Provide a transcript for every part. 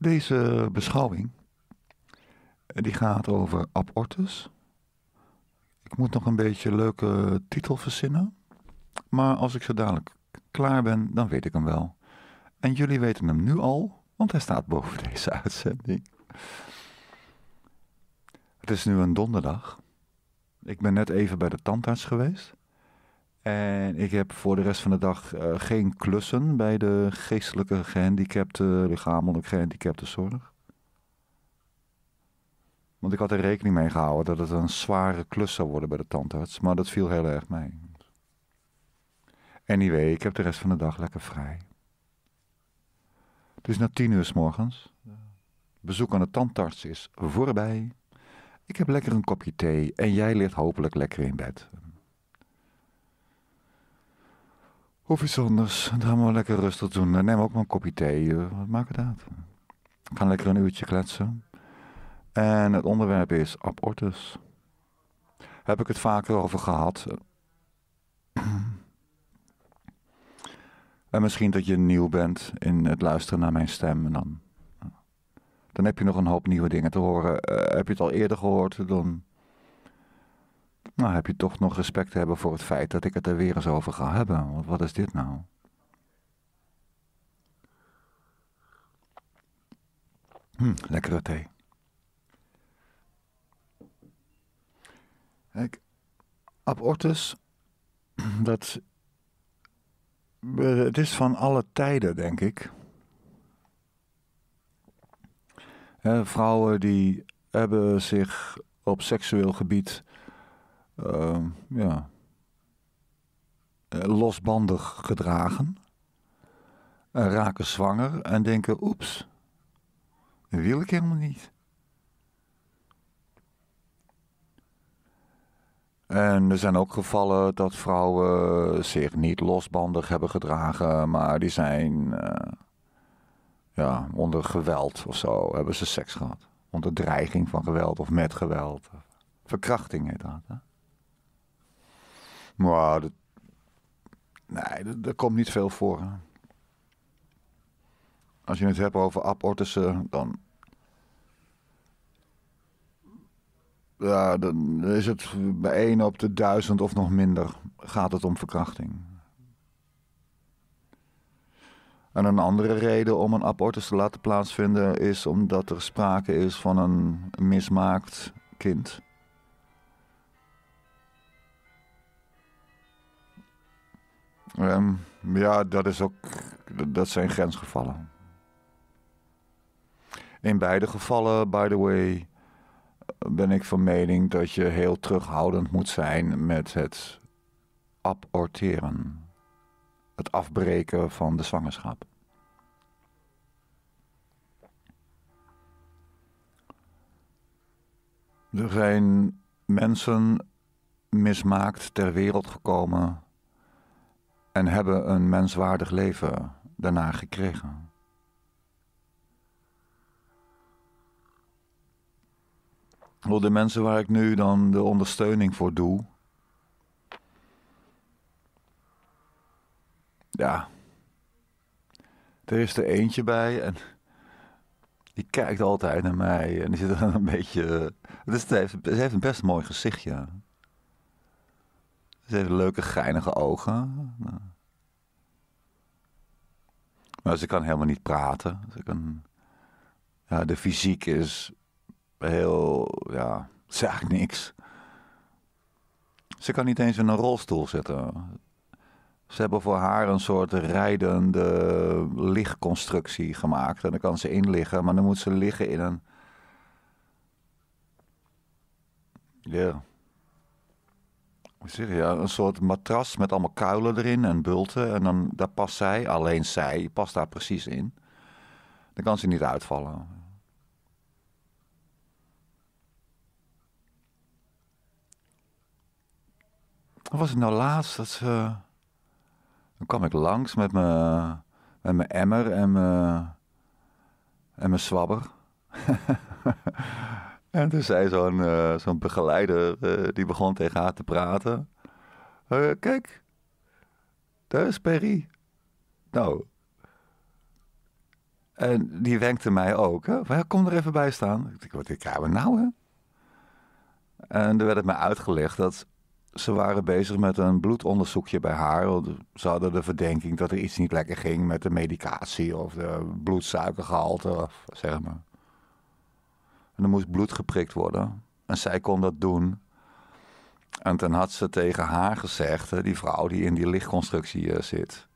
Deze beschouwing eh, die gaat over abortus. Ik moet nog een beetje een leuke titel verzinnen. Maar als ik zo dadelijk klaar ben, dan weet ik hem wel. En jullie weten hem nu al, want hij staat boven deze uitzending. Het is nu een donderdag. Ik ben net even bij de tandarts geweest. En ik heb voor de rest van de dag eh, geen klussen bij de geestelijke gehandicapte, lichamelijk gehandicapte zorg. Want ik had er rekening mee gehouden dat het een zware klus zou worden bij de tandarts, maar dat viel heel erg mee. Anyway, ik heb de rest van de dag lekker vrij. Het is na tien uur s morgens. Bezoek aan de tandarts is voorbij. Ik heb lekker een kopje thee en jij ligt hopelijk lekker in bed. Of iets anders. Dan gaan we lekker rustig doen. Dan eh, nemen we ook maar een kopje thee. Eh, wat maakt het uit? We gaan lekker een uurtje kletsen. En het onderwerp is abortus. Heb ik het vaker over gehad. En misschien dat je nieuw bent in het luisteren naar mijn stem. En dan, eh, dan heb je nog een hoop nieuwe dingen te horen. heb je het al eerder gehoord, dan nou, heb je toch nog respect te hebben voor het feit dat ik het er weer eens over ga hebben. Want wat is dit nou? Hm, lekkere thee. Kijk, abortus, dat, eh, het is van alle tijden, denk ik. Eh, vrouwen die hebben zich op seksueel gebied Ehm, ja, eh, losbandig gedragen. En eh, raken zwanger en denken, oeps, dat wil ik helemaal niet. En er zijn ook gevallen dat vrouwen zich niet losbandig hebben gedragen, maar die zijn eh, ja, onder geweld of zo hebben ze seks gehad. Onder dreiging van geweld of met geweld. Verkrachting heet dat. Hè? Maar nee, dat, dat, komt niet veel voor. Als je het hebt over abortussen, dan. Ja, dan is het bij 1 op de duizend of nog minder gaat het om verkrachting. En een andere reden om een abortus te laten plaatsvinden is omdat er sprake is van een mismaakt kind. Ehm, ja, dat, is ook, dat zijn grensgevallen. In beide gevallen, by the way, ben ik van mening dat je heel terughoudend moet zijn met het aborteren. Het afbreken van de zwangerschap. Er zijn mensen mismaakt ter wereld gekomen en hebben een menswaardig leven daarna gekregen. de mensen waar ik nu dan de ondersteuning voor doe. Ja. Er is er eentje bij en die kijkt altijd naar mij en die zit dan een beetje. Het, heeft, een best mooi gezichtje. Ja. Ze heeft leuke, geinige ogen. Maar ze kan helemaal niet praten. Ze kan... ja, de fysiek is heel. Ja, ze niks. Ze kan niet eens in een rolstoel zitten. Ze hebben voor haar een soort rijdende lichtconstructie gemaakt. En dan kan ze in liggen, maar dan moet ze liggen in een. Ja. Zeg ja, een soort matras met allemaal kuilen erin en bulten. En dan, daar past zij, alleen zij, past daar precies in. Dan kan ze niet uitvallen. Wat was het nou laatst? Dat ze... Dan kwam ik langs met mijn, met mijn emmer en mijn, en mijn zwabber En toen zei zo'n eh, begeleider, eh, die begon tegen haar te praten. Eh, kijk, daar is Perry. Nou. En die wenkte mij ook. Hè? Van, kom er even bij staan. Ik dacht, wat gaan we nou hè? En toen werd het mij uitgelegd dat ze waren bezig met een bloedonderzoekje bij haar. Ze hadden de verdenking dat er iets niet lekker ging met de medicatie of de bloedsuikergehalte, of zeg maar. En er moest bloed geprikt worden. En zij kon dat doen. En toen had ze tegen haar gezegd, die vrouw die in die lichtconstructie eh, zit.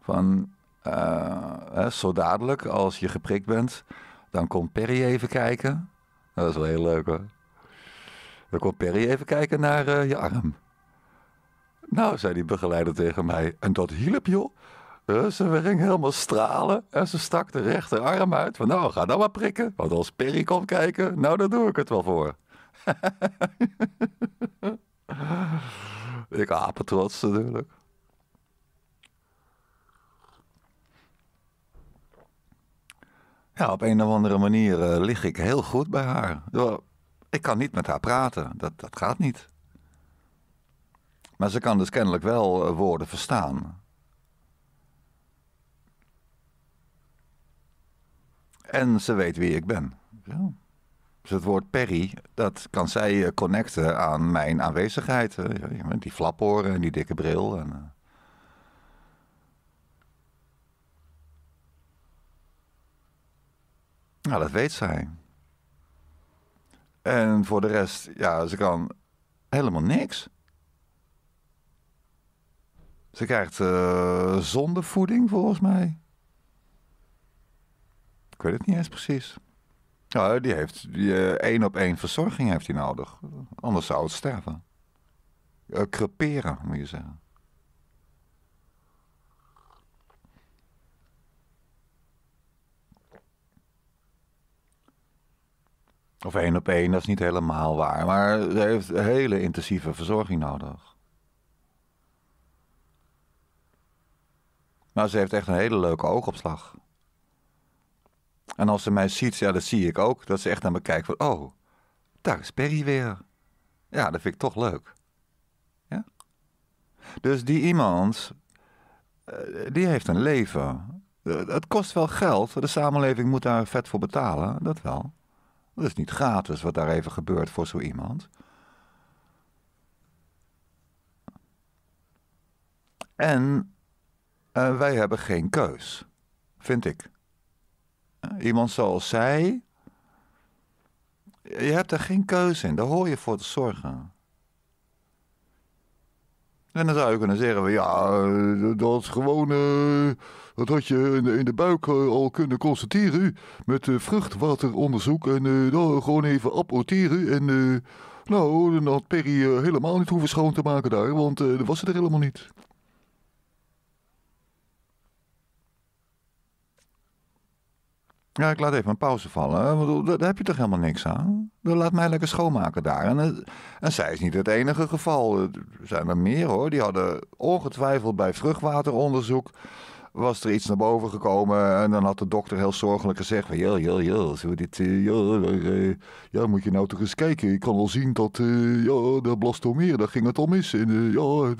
Van, eh, zo dadelijk als je geprikt bent, dan komt Perry even kijken. Nou, dat is wel heel leuk hoor. Dan komt Perry even kijken naar eh, je arm. Nou, zei die begeleider tegen mij. En dat hielp joh ze ging helemaal stralen en ze stak de rechterarm uit. Van nou, ga dan maar prikken, want als Perry komt kijken, nou dan doe ik het wel voor. ik apetrots natuurlijk. Ja, op een of andere manier uh, lig ik heel goed bij haar. Ik kan niet met haar praten, dat, dat gaat niet. Maar ze kan dus kennelijk wel eh, woorden verstaan. En ze weet wie ik ben. Ja. Dus het woord Perry, dat kan zij eh, connecten aan mijn aanwezigheid. Die flaporen en die dikke bril. En, eh. Nou, dat weet zij. En voor de rest, ja, ze kan helemaal niks. Ze krijgt uh, eh, zondevoeding volgens mij ik weet het niet eens precies. die heeft die, eh, één op één verzorging heeft hij nodig. Anders zou het sterven. Uh, creperen, moet je zeggen. Of één op één, dat is niet helemaal waar. Maar ze heeft hele intensieve verzorging nodig. Maar nou, ze heeft echt een hele leuke oogopslag. En als ze mij ziet, ja, dat zie ik ook. Dat ze echt naar me kijkt van, oh, daar is Perry weer. Ja, dat vind ik toch leuk. Ja? Dus die iemand, eh, die heeft een leven. Eh, het kost wel geld. De samenleving moet daar vet voor betalen, dat wel. Dat is niet gratis wat daar even gebeurt voor zo iemand. En eh, wij hebben geen keus, vind ik. Eh, iemand zoals zij. Je hebt daar geen keuze in. Daar hoor je voor te zorgen. En dan zou je kunnen zeggen: ja, eh, dat is gewoon. wat eh, dat had je in de, in de buik al kunnen constateren. Met vruchtwateronderzoek. En dan gewoon even apporteren. En nou, dan had Perry helemaal niet hoeven schoon te maken daar. Want dat was het er helemaal niet. Ja, ik laat even een pauze vallen. Daar heb je toch helemaal niks aan? laat mij lekker schoonmaken daar. En, eh, en zij is niet het enige geval. Er zijn er meer hoor. Die hadden ongetwijfeld bij vruchtwateronderzoek was er iets naar boven gekomen. En dan had de dokter heel zorgelijk gezegd: van, Joh, joh, joh, dit. Eh, ja, eh, moet je nou toch eens kijken? Ik kan wel zien dat. Uh, ja, dat meer. daar ging het al mis. En ja,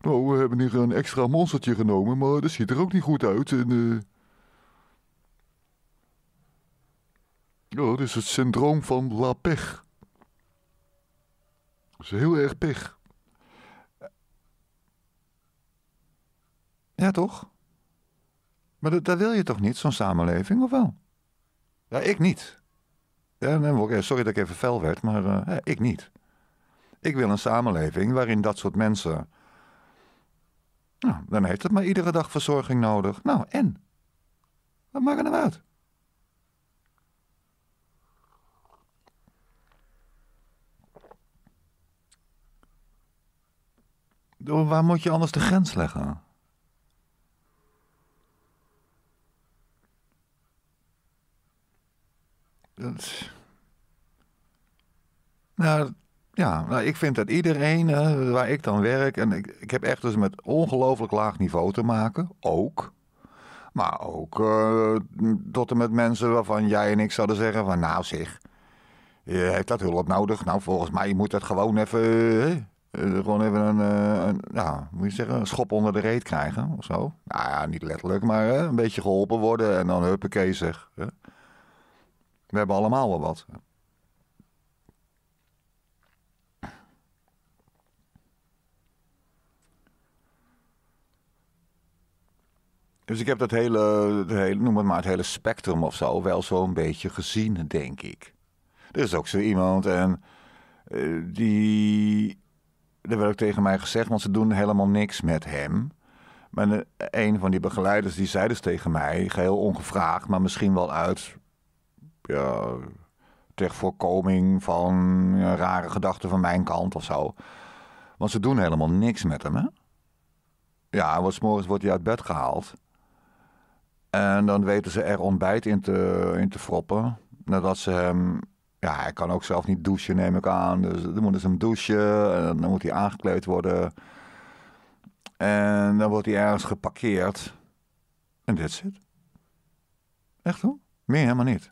nou, we hebben hier een extra monstertje genomen, maar dat ziet er ook niet goed uit. En. Ja, dat is het syndroom van La Pech. Dat is heel erg pech. Ja, toch? Maar dat, wil je toch niet, zo'n samenleving, of wel? Ja, ik niet. Ja, sorry dat ik even fel werd, maar eh, ik niet. Ik wil een samenleving waarin dat soort mensen. Nou, dan heeft het maar iedere dag verzorging nodig. Nou, en? Wat maakt het nou uit? waar moet je anders de grens leggen? Nou, ja, nou, ik vind dat iedereen waar ik dan werk, en ik, ik heb echt dus met ongelooflijk laag niveau te maken, ook. Maar ook uh, tot en met mensen waarvan jij en ik zouden zeggen van nou zeg, je hebt dat hulp nodig. Nou volgens mij moet dat gewoon even, eh, gewoon even een, nou, moet je zeggen, een schop onder de reet krijgen of zo. Nou ja, niet letterlijk, maar eh, een beetje geholpen worden en dan huppakee zeg. We hebben allemaal wel wat. Dus ik heb dat hele, hele, noem het maar, het hele spectrum of zo wel zo'n beetje gezien, denk ik. Er is ook zo iemand en die er werd ook tegen mij gezegd, want ze doen helemaal niks met hem. Maar een van die begeleiders die zei dus tegen mij, geheel ongevraagd, maar misschien wel uit ja, ter voorkoming van rare gedachten van mijn kant of zo. Want ze doen helemaal niks met hem. Hè? Ja, morgens wordt hij uit bed gehaald. En dan weten ze er ontbijt in te, in te froppen. Nadat ze hem ja, hij kan ook zelf niet douchen, neem ik aan. Dus dan moet ze hem douchen en dan moet hij aangekleed worden. En dan wordt hij ergens geparkeerd. En is het. Echt hoor? Meer helemaal niet.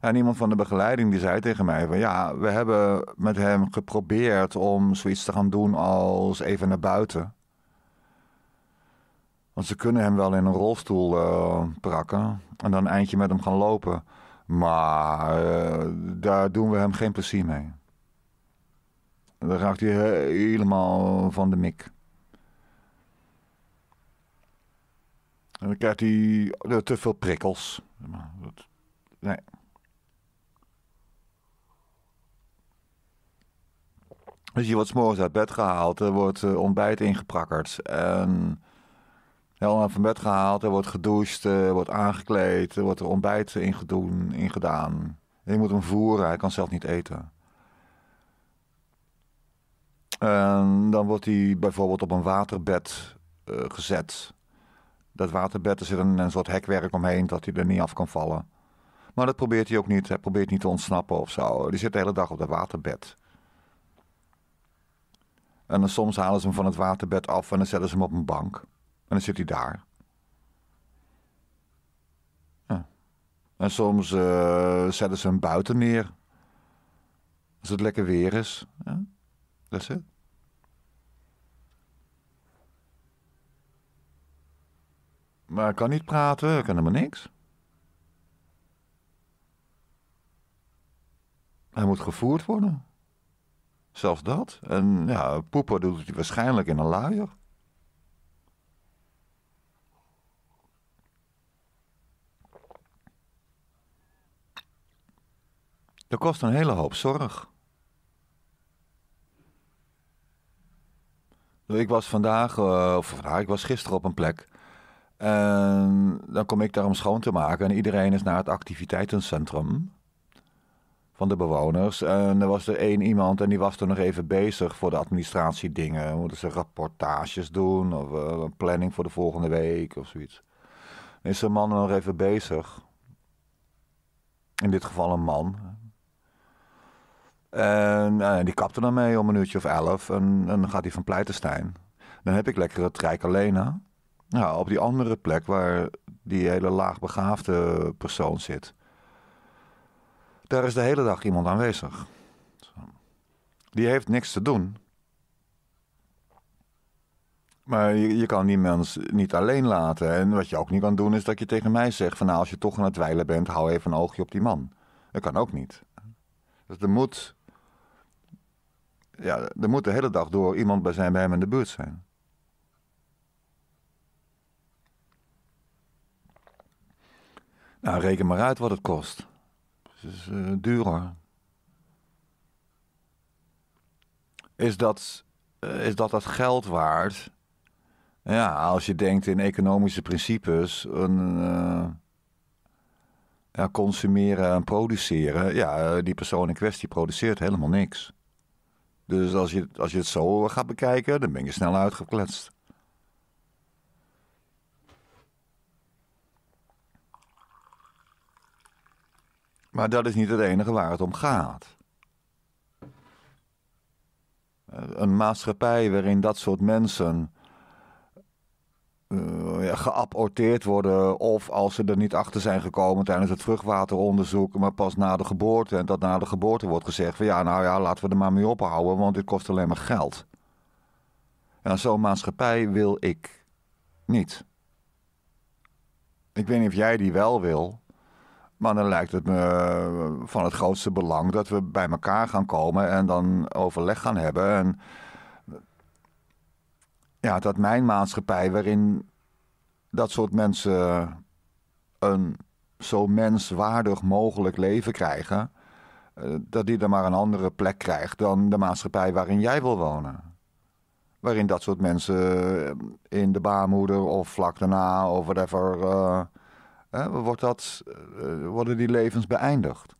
En iemand van de begeleiding die zei tegen mij van ja, we hebben met hem geprobeerd om zoiets te gaan doen als even naar buiten. Want ze kunnen hem wel in een rolstoel uh, prakken en dan eindje met hem gaan lopen. Maar eh, daar doen we hem geen plezier mee. Dan raakt hij eh, helemaal van de mik. En dan krijgt hij eh, te veel prikkels. Nee. Dus je wordt s'morgens uit bed gehaald, er wordt ontbijt ingeprakkerd. En helemaal van bed gehaald. Er wordt gedoucht, eh, er wordt aangekleed, er wordt er ontbijt in, gedoen, in moet hem voeren, hij kan zelf niet eten. En dan wordt hij bijvoorbeeld op een waterbed eh, gezet. Dat waterbed, er zit een, een soort hekwerk omheen dat hij er niet af kan vallen. Maar dat probeert hij ook niet. Hij probeert niet te ontsnappen of zo. Die zit de hele dag op dat waterbed. En dan soms halen ze hem van het waterbed af en dan zetten ze hem op een bank en dan zit hij daar. Ja. En soms eh, zetten ze hem buiten neer. Als het lekker weer is. dat is het. Maar ik kan niet praten, ik kan helemaal niks. Hij moet gevoerd worden. Zelfs dat. En ja, poepen doet hij waarschijnlijk in een luier. Dat kost een hele hoop zorg. Ik was vandaag, eh, of vandaag, ik was gisteren op een plek. En dan kom ik daar om schoon te maken. En iedereen is naar het activiteitencentrum van de bewoners. En er was er één iemand en die was er nog even bezig voor de administratie dingen. Moeten ze rapportages doen of eh, een planning voor de volgende week of zoiets. Dan is een man nog even bezig. In dit geval een man. En nou die kapte dan mee om een uurtje of elf. En, en dan gaat hij van Pleitenstein. Dan heb ik lekker het Rijk Alena. Nou, op die andere plek waar die hele laagbegaafde persoon zit. Daar is de hele dag iemand aanwezig. Die heeft niks te doen. Maar je, je, kan die mens niet alleen laten. En wat je ook niet kan doen is dat je tegen mij zegt: van nou, als je toch aan het dweilen bent, hou even een oogje op die man. Dat kan ook niet. Dus er moet ja, er moet de hele dag door iemand bij zijn bij hem in de buurt zijn. Nou, reken maar uit wat het kost. Het is eh, duur hoor. Is dat, uh, is dat dat geld waard? Ja, als je denkt in economische principes, een, eh, consumeren en produceren. Ja, die persoon in kwestie produceert helemaal niks. Dus als je, als je het zo gaat bekijken, dan ben je snel uitgekletst. Maar dat is niet het enige waar het om gaat. Eh, een maatschappij waarin dat soort mensen eh, ja, geapporteerd worden. Of als ze er niet achter zijn gekomen tijdens het vruchtwateronderzoek, maar pas na de geboorte. En dat na de geboorte wordt gezegd van ja, nou ja, laten we er maar mee ophouden, want dit kost alleen maar geld. En zo'n maatschappij wil ik niet. Ik weet niet of jij die wel wil. Maar dan lijkt het me eh, van het grootste belang dat we bij elkaar gaan komen en dan overleg gaan hebben. En ja, dat mijn maatschappij, waarin dat soort mensen een zo menswaardig mogelijk leven krijgen, eh, dat die dan maar een andere plek krijgt dan de maatschappij waarin jij wil wonen. Waarin dat soort mensen eh, in de baarmoeder of vlak daarna of whatever, eh, wordt dat, worden die levens beëindigd.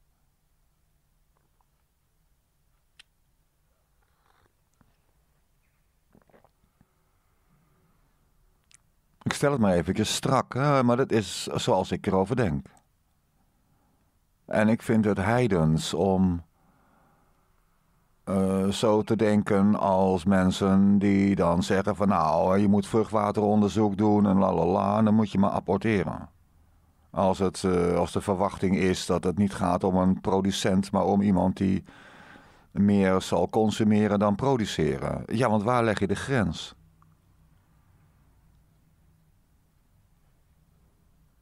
Ik stel het maar even strak, maar dat is zoals ik erover denk. En ik vind het heidens om eh, zo te denken als mensen die dan zeggen van nou, je moet vruchtwateronderzoek doen en lalala, dan moet je maar apporteren. Als, het, eh, als de verwachting is dat het niet gaat om een producent, maar om iemand die meer zal consumeren dan produceren. Ja, want waar leg je de grens?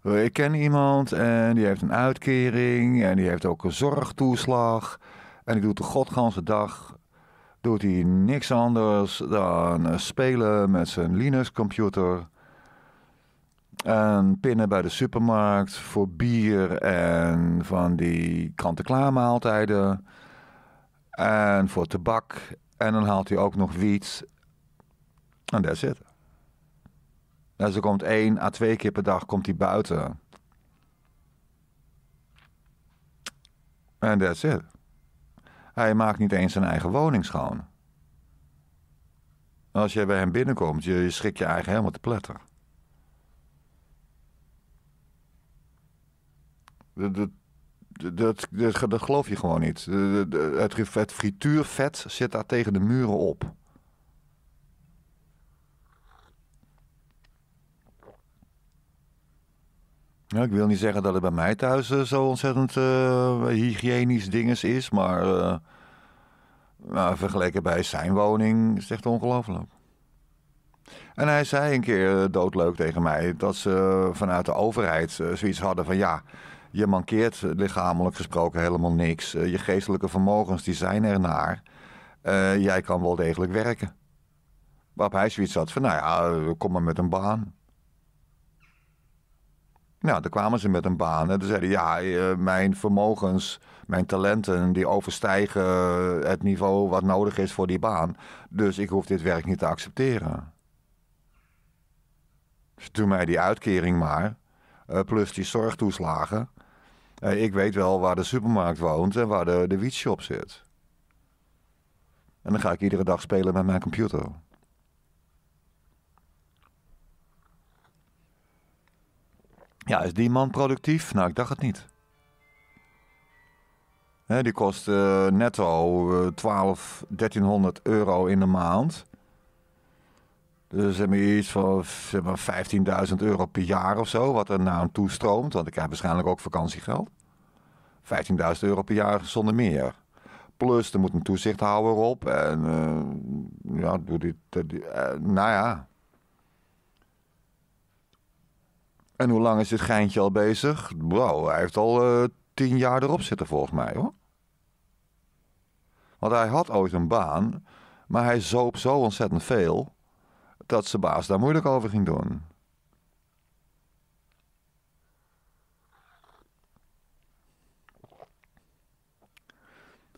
Eh, ik ken iemand en die heeft een uitkering en die heeft ook een zorgtoeslag. En die doet de godganse dag doet hij niks anders dan eh, spelen met zijn Linux-computer. En pinnen bij de supermarkt voor bier en van die kant-en-klaar maaltijden. En voor tabak. En dan haalt hij ook nog iets En is het. Nou, ze komt één à twee keer per dag komt die buiten. En that's it. Hij maakt niet eens zijn eigen woning schoon. Als jij bij hem binnenkomt, je, je je eigen helemaal te pletter. Dat, dat, dat, dat, dat geloof je gewoon niet. Het, het frituurvet zit daar tegen de muren op. Ja, ik wil niet zeggen dat het bij mij thuis eh, zo ontzettend uh, hygiënisch dinges is, maar uh, nou, vergeleken bij zijn woning is het echt ongelooflijk. En hij zei een keer doodleuk tegen mij dat ze vanuit de overheid zoiets hadden van ja, je mankeert lichamelijk gesproken helemaal niks. je geestelijke vermogens die zijn ernaar. jij kan wel degelijk werken. Waarop hij zoiets had van nou ja, kom maar met een baan. Nou, daar kwamen ze met een baan. En toen zeiden ja, eh, mijn vermogens, mijn talenten, die overstijgen het niveau wat nodig is voor die baan. Dus ik hoef dit werk niet te accepteren. Dus doe mij die uitkering maar, eh, plus die zorgtoeslagen. Eh, ik weet wel waar de supermarkt woont en waar de, de wietshop zit. En dan ga ik iedere dag spelen met mijn computer. Ja, is die man productief? Nou, ik dacht het niet. die kost eh, netto uh, 12, 1300 euro in de maand. Dus zeg maar iets van zeg 15.000 euro per jaar of zo, wat er naar hem toestroomt. Want ik heb waarschijnlijk ook vakantiegeld. 15.000 euro per jaar zonder meer. Plus, er moet een toezichthouder op. En eh, ja, doe dit, dit eh, nou ja, En hoe lang is dit geintje al bezig? Bro, hij heeft al eh, tien jaar erop zitten volgens mij hoor. Want hij had ooit een baan, maar hij zoop zo ontzettend veel dat zijn baas daar moeilijk over ging doen.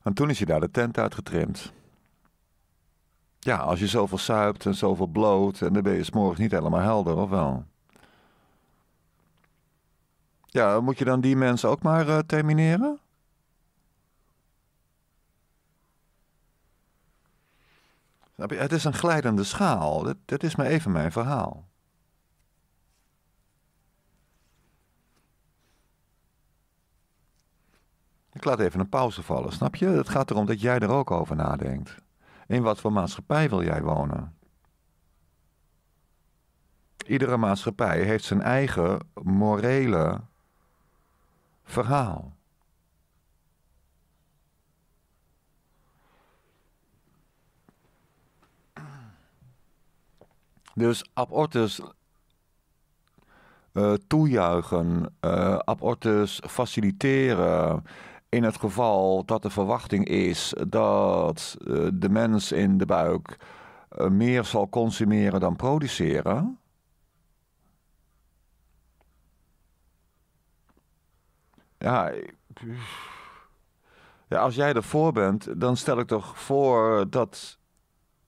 En toen is hij daar de tent uitgetrimd. Ja, als je zoveel suipt en zoveel bloot en dan ben je s'morgens niet helemaal helder, of wel? Ja, moet je dan die mensen ook maar uh, termineren? Het is een glijdende schaal. Dat, dat is maar even mijn verhaal. Ik laat even een pauze vallen, snap je? Het gaat erom dat jij er ook over nadenkt. In wat voor maatschappij wil jij wonen? Iedere maatschappij heeft zijn eigen morele verhaal. Dus abortus uh, toejuichen, eh, abortus faciliteren. In het geval dat de verwachting is dat eh, de mens in de buik meer zal consumeren dan produceren. Ja, ja, als jij ervoor bent, dan stel ik toch voor dat,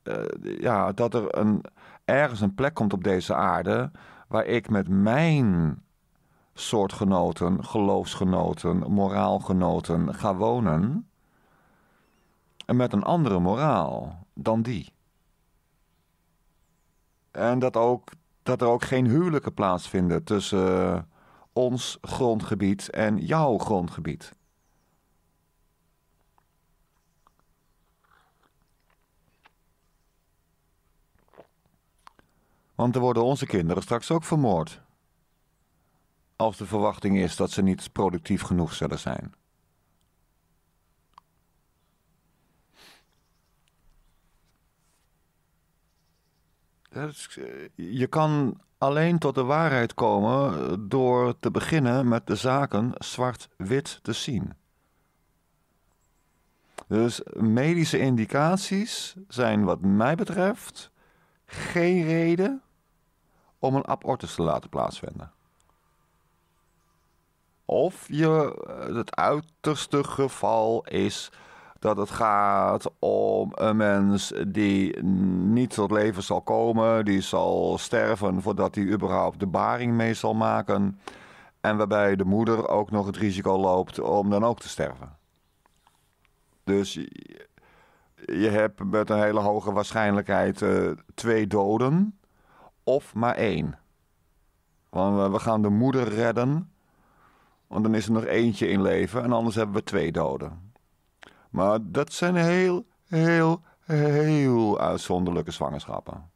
eh, ja, dat er een, ergens een plek komt op deze aarde waar ik met mijn soortgenoten, geloofsgenoten, moraalgenoten ga wonen. En met een andere moraal dan die. En dat, ook, dat er ook geen huwelijken plaatsvinden tussen ons grondgebied en jouw grondgebied. Want er worden onze kinderen straks ook vermoord. Als de verwachting is dat ze niet productief genoeg zullen zijn. Eh, je kan alleen tot de waarheid komen door te beginnen met de zaken zwart-wit te zien. Dus medische indicaties zijn wat mij betreft geen reden om een abortus te laten plaatsvinden. Of je het uiterste geval is dat het gaat om een mens die niet tot leven zal komen, die zal sterven voordat hij überhaupt de baring mee zal maken. En waarbij de moeder ook nog het risico loopt om dan ook te sterven. Dus je hebt met een hele hoge waarschijnlijkheid eh, twee doden of maar één. Want we gaan de moeder redden, want dan is er nog eentje in leven en anders hebben we twee doden. Maar dat zijn heel, heel, heel uitzonderlijke zwangerschappen.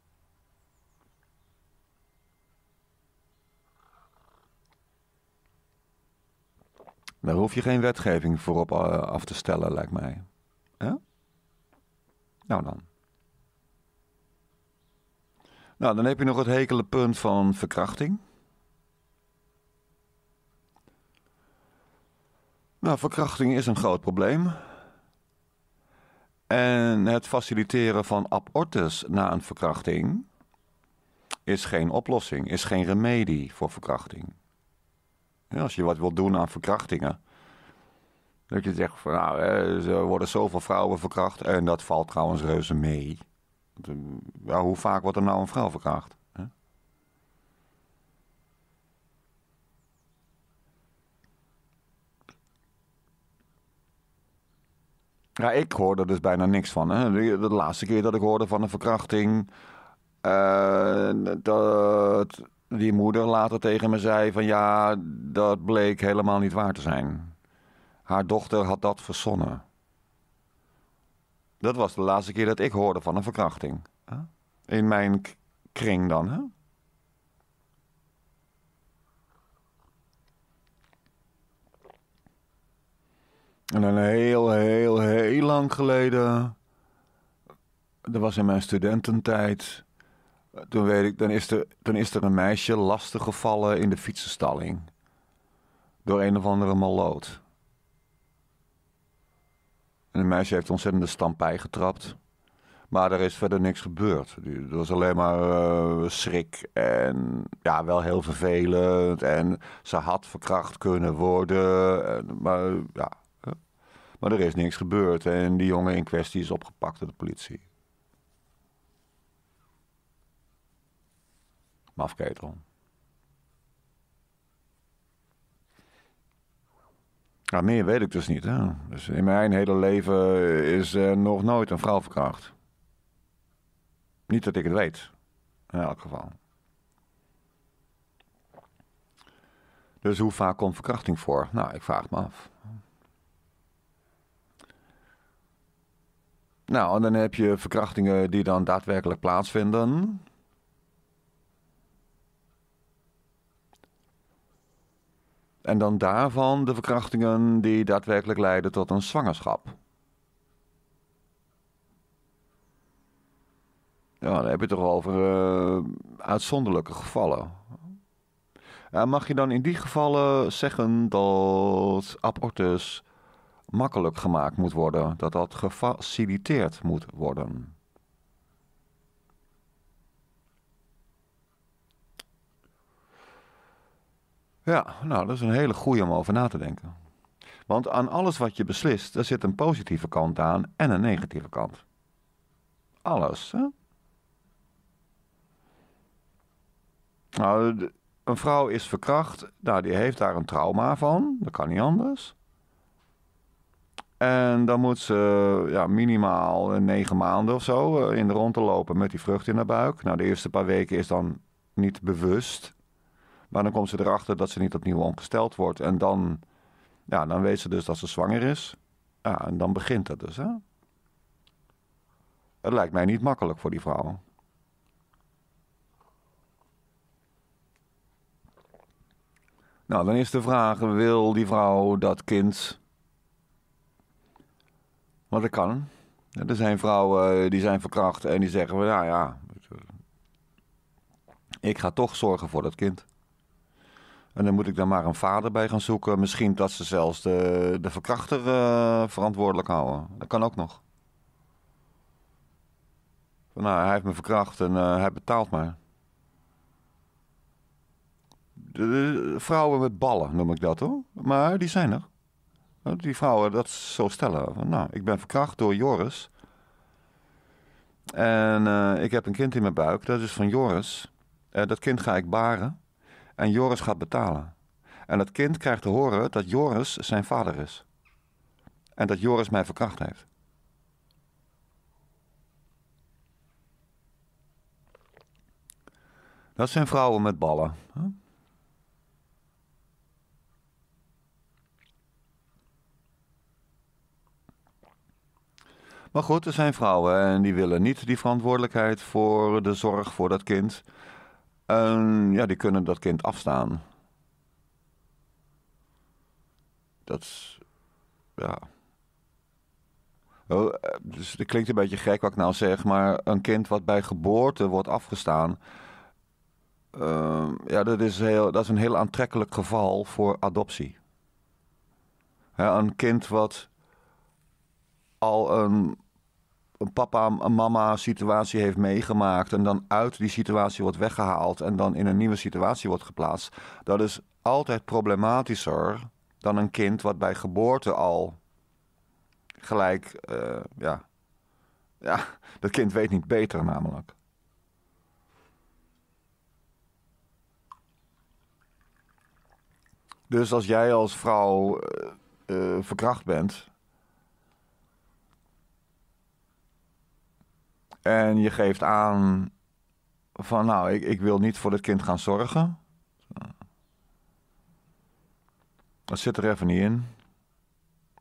Daar hoef je geen wetgeving voor op eh, af te stellen, lijkt mij. Nou dan. Nou, dan heb je nog het hekele punt van verkrachting. Nou, verkrachting is een groot probleem. En het faciliteren van abortus na een verkrachting is geen oplossing, is geen remedie voor verkrachting. als je wat wilt doen aan verkrachtingen, dat je zegt van nou, er worden zoveel vrouwen verkracht. En dat valt trouwens reuze mee. Eh, ja, hoe vaak wordt er nou een vrouw verkracht? Ja, ik hoorde dus bijna niks van. Hè. De, laatste keer dat ik hoorde van een verkrachting. Eh, dat die moeder later tegen me zei van ja, dat bleek helemaal niet waar te zijn. Haar dochter had dat verzonnen. Dat was de laatste keer dat ik hoorde van een verkrachting. In mijn kring dan, hè? En dan heel, heel, heel lang geleden. Dat was in mijn studententijd. Toen weet ik, dan is er, dan is er een meisje lastig gevallen in de fietsenstalling. Door een of andere malloot. En een meisje heeft ontzettende stampij getrapt. Maar er is verder niks gebeurd. Er was alleen maar eh, schrik en ja, wel heel vervelend. En ze had verkracht kunnen worden. maar ja, maar er is niks gebeurd en die jongen in kwestie is opgepakt door de politie. Mafketel. Ah, meer weet ik dus niet. Hè? Dus in mijn hele leven is er nog nooit een vrouw verkracht. Niet dat ik het weet, in elk geval. Dus hoe vaak komt verkrachting voor? Nou, ik vraag het me af. Nou, en dan heb je verkrachtingen die dan daadwerkelijk plaatsvinden. En dan daarvan de verkrachtingen die daadwerkelijk leiden tot een zwangerschap. Ja, dan heb je het toch over eh, uitzonderlijke gevallen. mag je dan in die gevallen zeggen dat abortus makkelijk gemaakt moet worden, dat dat gefaciliteerd moet worden. Ja, nou, dat is een hele goede om over na te denken. Want aan alles wat je beslist, er zit een positieve kant aan en een negatieve kant. Alles, hè? Nou, een vrouw is verkracht, nou, die heeft daar een trauma van, dat kan niet anders. En dan moet ze ja, minimaal eh, negen maanden of zo eh, in de rondte lopen met die vrucht in haar buik. Nou, de eerste paar weken is dan niet bewust. Maar dan komt ze erachter dat ze niet opnieuw ongesteld wordt. En dan, ja, dan weet ze dus dat ze zwanger is. Ja, en dan begint dat dus. Hè? Het lijkt mij niet makkelijk voor die vrouw. Nou, dan is de vraag: wil die vrouw dat kind want dat kan. Er zijn vrouwen eh, die zijn verkracht en die zeggen: Nou ja, ik ga toch zorgen voor dat kind. En dan moet ik daar maar een vader bij gaan zoeken. Misschien dat ze zelfs de, de verkrachter eh, verantwoordelijk houden. Dat kan ook nog. Van, nou, hij heeft me verkracht en eh, hij betaalt maar. vrouwen met ballen noem ik dat hoor. Maar die zijn er. Nou, die vrouwen dat zo stellen. nou, ik ben verkracht door Joris. En eh, ik heb een kind in mijn buik, dat is van Joris. Eh, dat kind ga ik baren en Joris gaat betalen. En dat kind krijgt te horen dat Joris zijn vader is. En dat Joris mij verkracht heeft. Dat zijn vrouwen met ballen. Huh? Maar goed, er zijn vrouwen en die willen niet die verantwoordelijkheid voor de zorg voor dat kind. En ja, die kunnen dat kind afstaan. Dat is. Ja. Oh, eh, dus het klinkt een beetje gek wat ik nou zeg, maar een kind wat bij geboorte wordt afgestaan. Ehm, ja, dat is, heel, dat is een heel aantrekkelijk geval voor adoptie. een kind wat al een een papa-mama situatie heeft meegemaakt en dan uit die situatie wordt weggehaald en dan in een nieuwe situatie wordt geplaatst, dat is altijd problematischer dan een kind wat bij geboorte al gelijk, eh, ja. Ja, dat kind weet niet beter namelijk. Dus als jij als vrouw eh, eh, verkracht bent, En je geeft aan van nou, ik, ik wil niet voor het kind gaan zorgen. Dat zit er even niet in.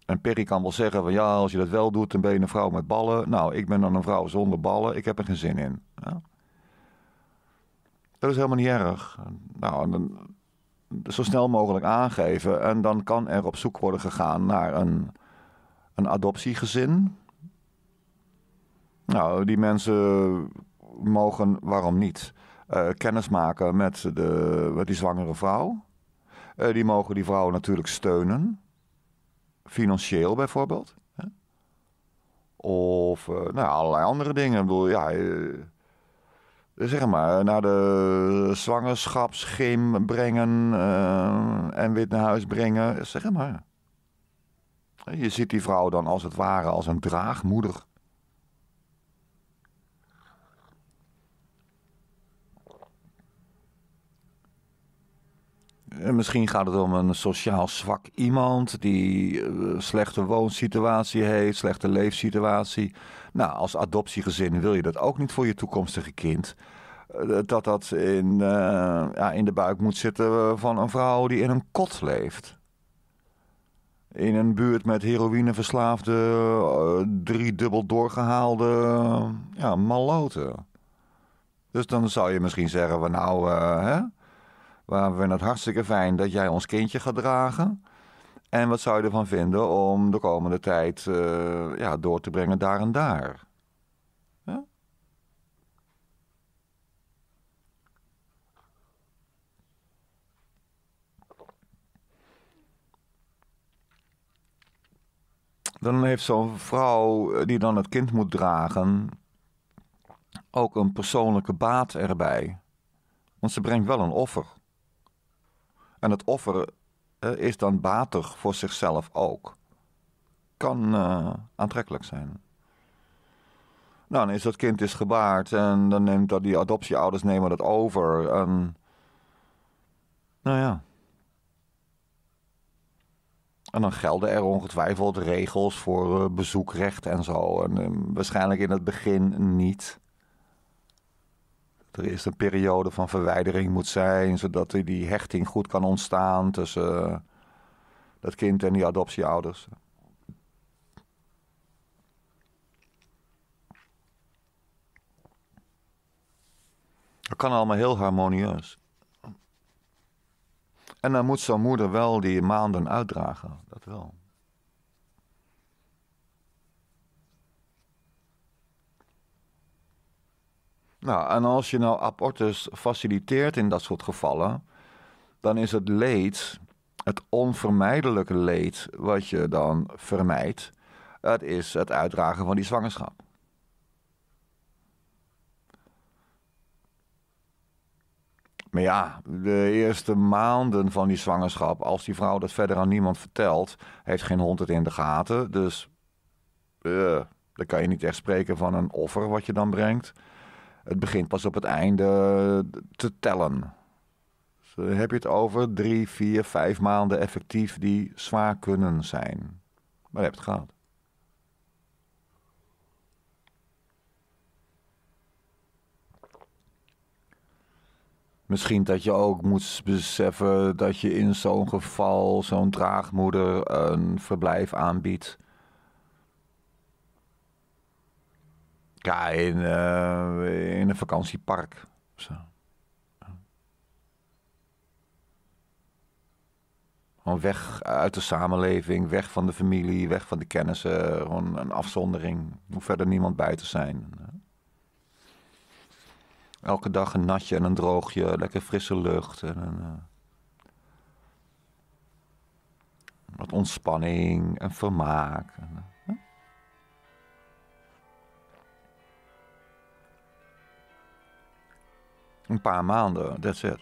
En Perry kan wel zeggen van ja, als je dat wel doet, dan ben je een vrouw met ballen. Nou, ik ben dan een vrouw zonder ballen. Ik heb er geen zin in. Ja. Dat is helemaal niet erg. Nou, dan, zo snel mogelijk aangeven. En dan kan er op zoek worden gegaan naar een, een adoptiegezin. Nou, die mensen mogen, waarom niet, uh, kennis maken met, de, met die zwangere vrouw. Eh, die mogen die vrouw natuurlijk steunen. Financieel bijvoorbeeld. Hè? Of eh, nou, allerlei andere dingen. Ik bedoel, ja, zeg maar, naar de zwangerschapsgym brengen en wit naar huis brengen. Zeg maar. Je ziet die vrouw dan als het ware als een draagmoeder. misschien gaat het om een sociaal zwak iemand die een eh, slechte woonsituatie heeft, slechte leefsituatie. Nou, als adoptiegezin wil je dat ook niet voor je toekomstige kind. Eh, dat dat in, eh, ja, in de buik moet zitten van een vrouw die in een kot leeft. In een buurt met heroïneverslaafde, uh, driedubbel doorgehaalde ja, maloten. Dus dan zou je misschien zeggen, we nou, hè? Waar we het hartstikke fijn dat jij ons kindje gaat dragen. En wat zou je ervan vinden om de komende tijd eh, ja, door te brengen daar en daar? Dan heeft zo'n vrouw eh, die dan het kind moet dragen ook een persoonlijke baat erbij. Want ze brengt wel een offer. En het offer eh, is dan batig voor zichzelf ook. Kan eh, aantrekkelijk zijn. Nou, dan is dat kind is gebaard en dan neemt dat die adoptieouders nemen dat over. En, nou ja. En dan gelden er ongetwijfeld regels voor eh, bezoekrecht en zo. En waarschijnlijk in het begin niet er is een periode van verwijdering moet zijn, zodat die hechting goed kan ontstaan tussen eh, dat kind en die adoptieouders. Dat kan allemaal heel harmonieus. En dan moet zo'n moeder wel die maanden uitdragen, dat wel. Nou, en als je nou abortus faciliteert in dat soort gevallen, dan is het leed, het onvermijdelijke leed wat je dan vermijdt, het is het uitdragen van die zwangerschap. Maar ja, de eerste maanden van die zwangerschap, als die vrouw dat verder aan niemand vertelt, heeft geen hond het in de gaten. Dus uh, eh, dan kan je niet echt spreken van een offer wat je dan brengt het begint pas op het einde eh, te tellen. Dus dan eh, heb je het over drie, vier, vijf maanden effectief die zwaar kunnen zijn. Maar je hebt het gehad. Misschien dat je ook moet beseffen dat je in zo'n geval zo'n draagmoeder een verblijf aanbiedt Ja, in, eh, in een vakantiepark. Zo. Gewoon weg uit de samenleving, weg van de familie, weg van de kennissen. Gewoon een afzondering. Hoe verder niemand bij te zijn. Elke dag een natje en een droogje, lekker frisse lucht. En een, eh, wat ontspanning en vermaak. En, Een paar maanden, that's it.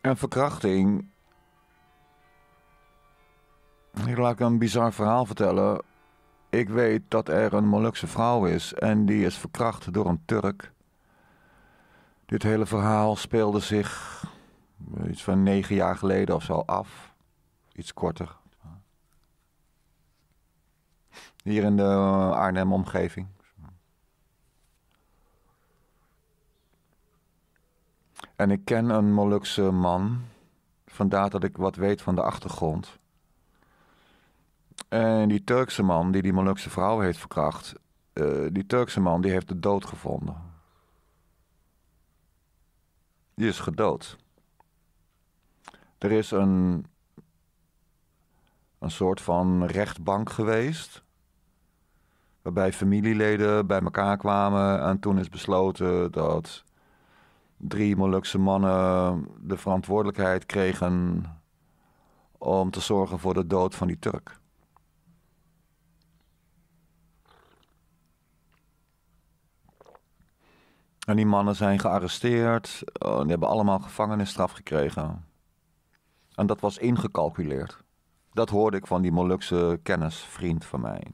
En verkrachting. Ik laat ik een bizar verhaal vertellen. Ik weet dat er een Molukse vrouw is en die is verkracht door een Turk. Dit hele verhaal speelde zich iets van negen jaar geleden of zo af. Iets korter. Hier in de eh, Arnhem-omgeving. En ik ken een Molukse man. Vandaar dat ik wat weet van de achtergrond. En die Turkse man die die Molukse vrouw heeft verkracht... Eh, die Turkse man die heeft de dood gevonden. Die is gedood. Er is een, een soort van rechtbank geweest... Waarbij familieleden bij elkaar kwamen en toen is besloten dat drie Molukse mannen de verantwoordelijkheid kregen om te zorgen voor de dood van die Turk. En die mannen zijn gearresteerd, uh, die hebben allemaal gevangenisstraf gekregen. En dat was ingecalculeerd. Dat hoorde ik van die Molukse kennis, vriend van mij.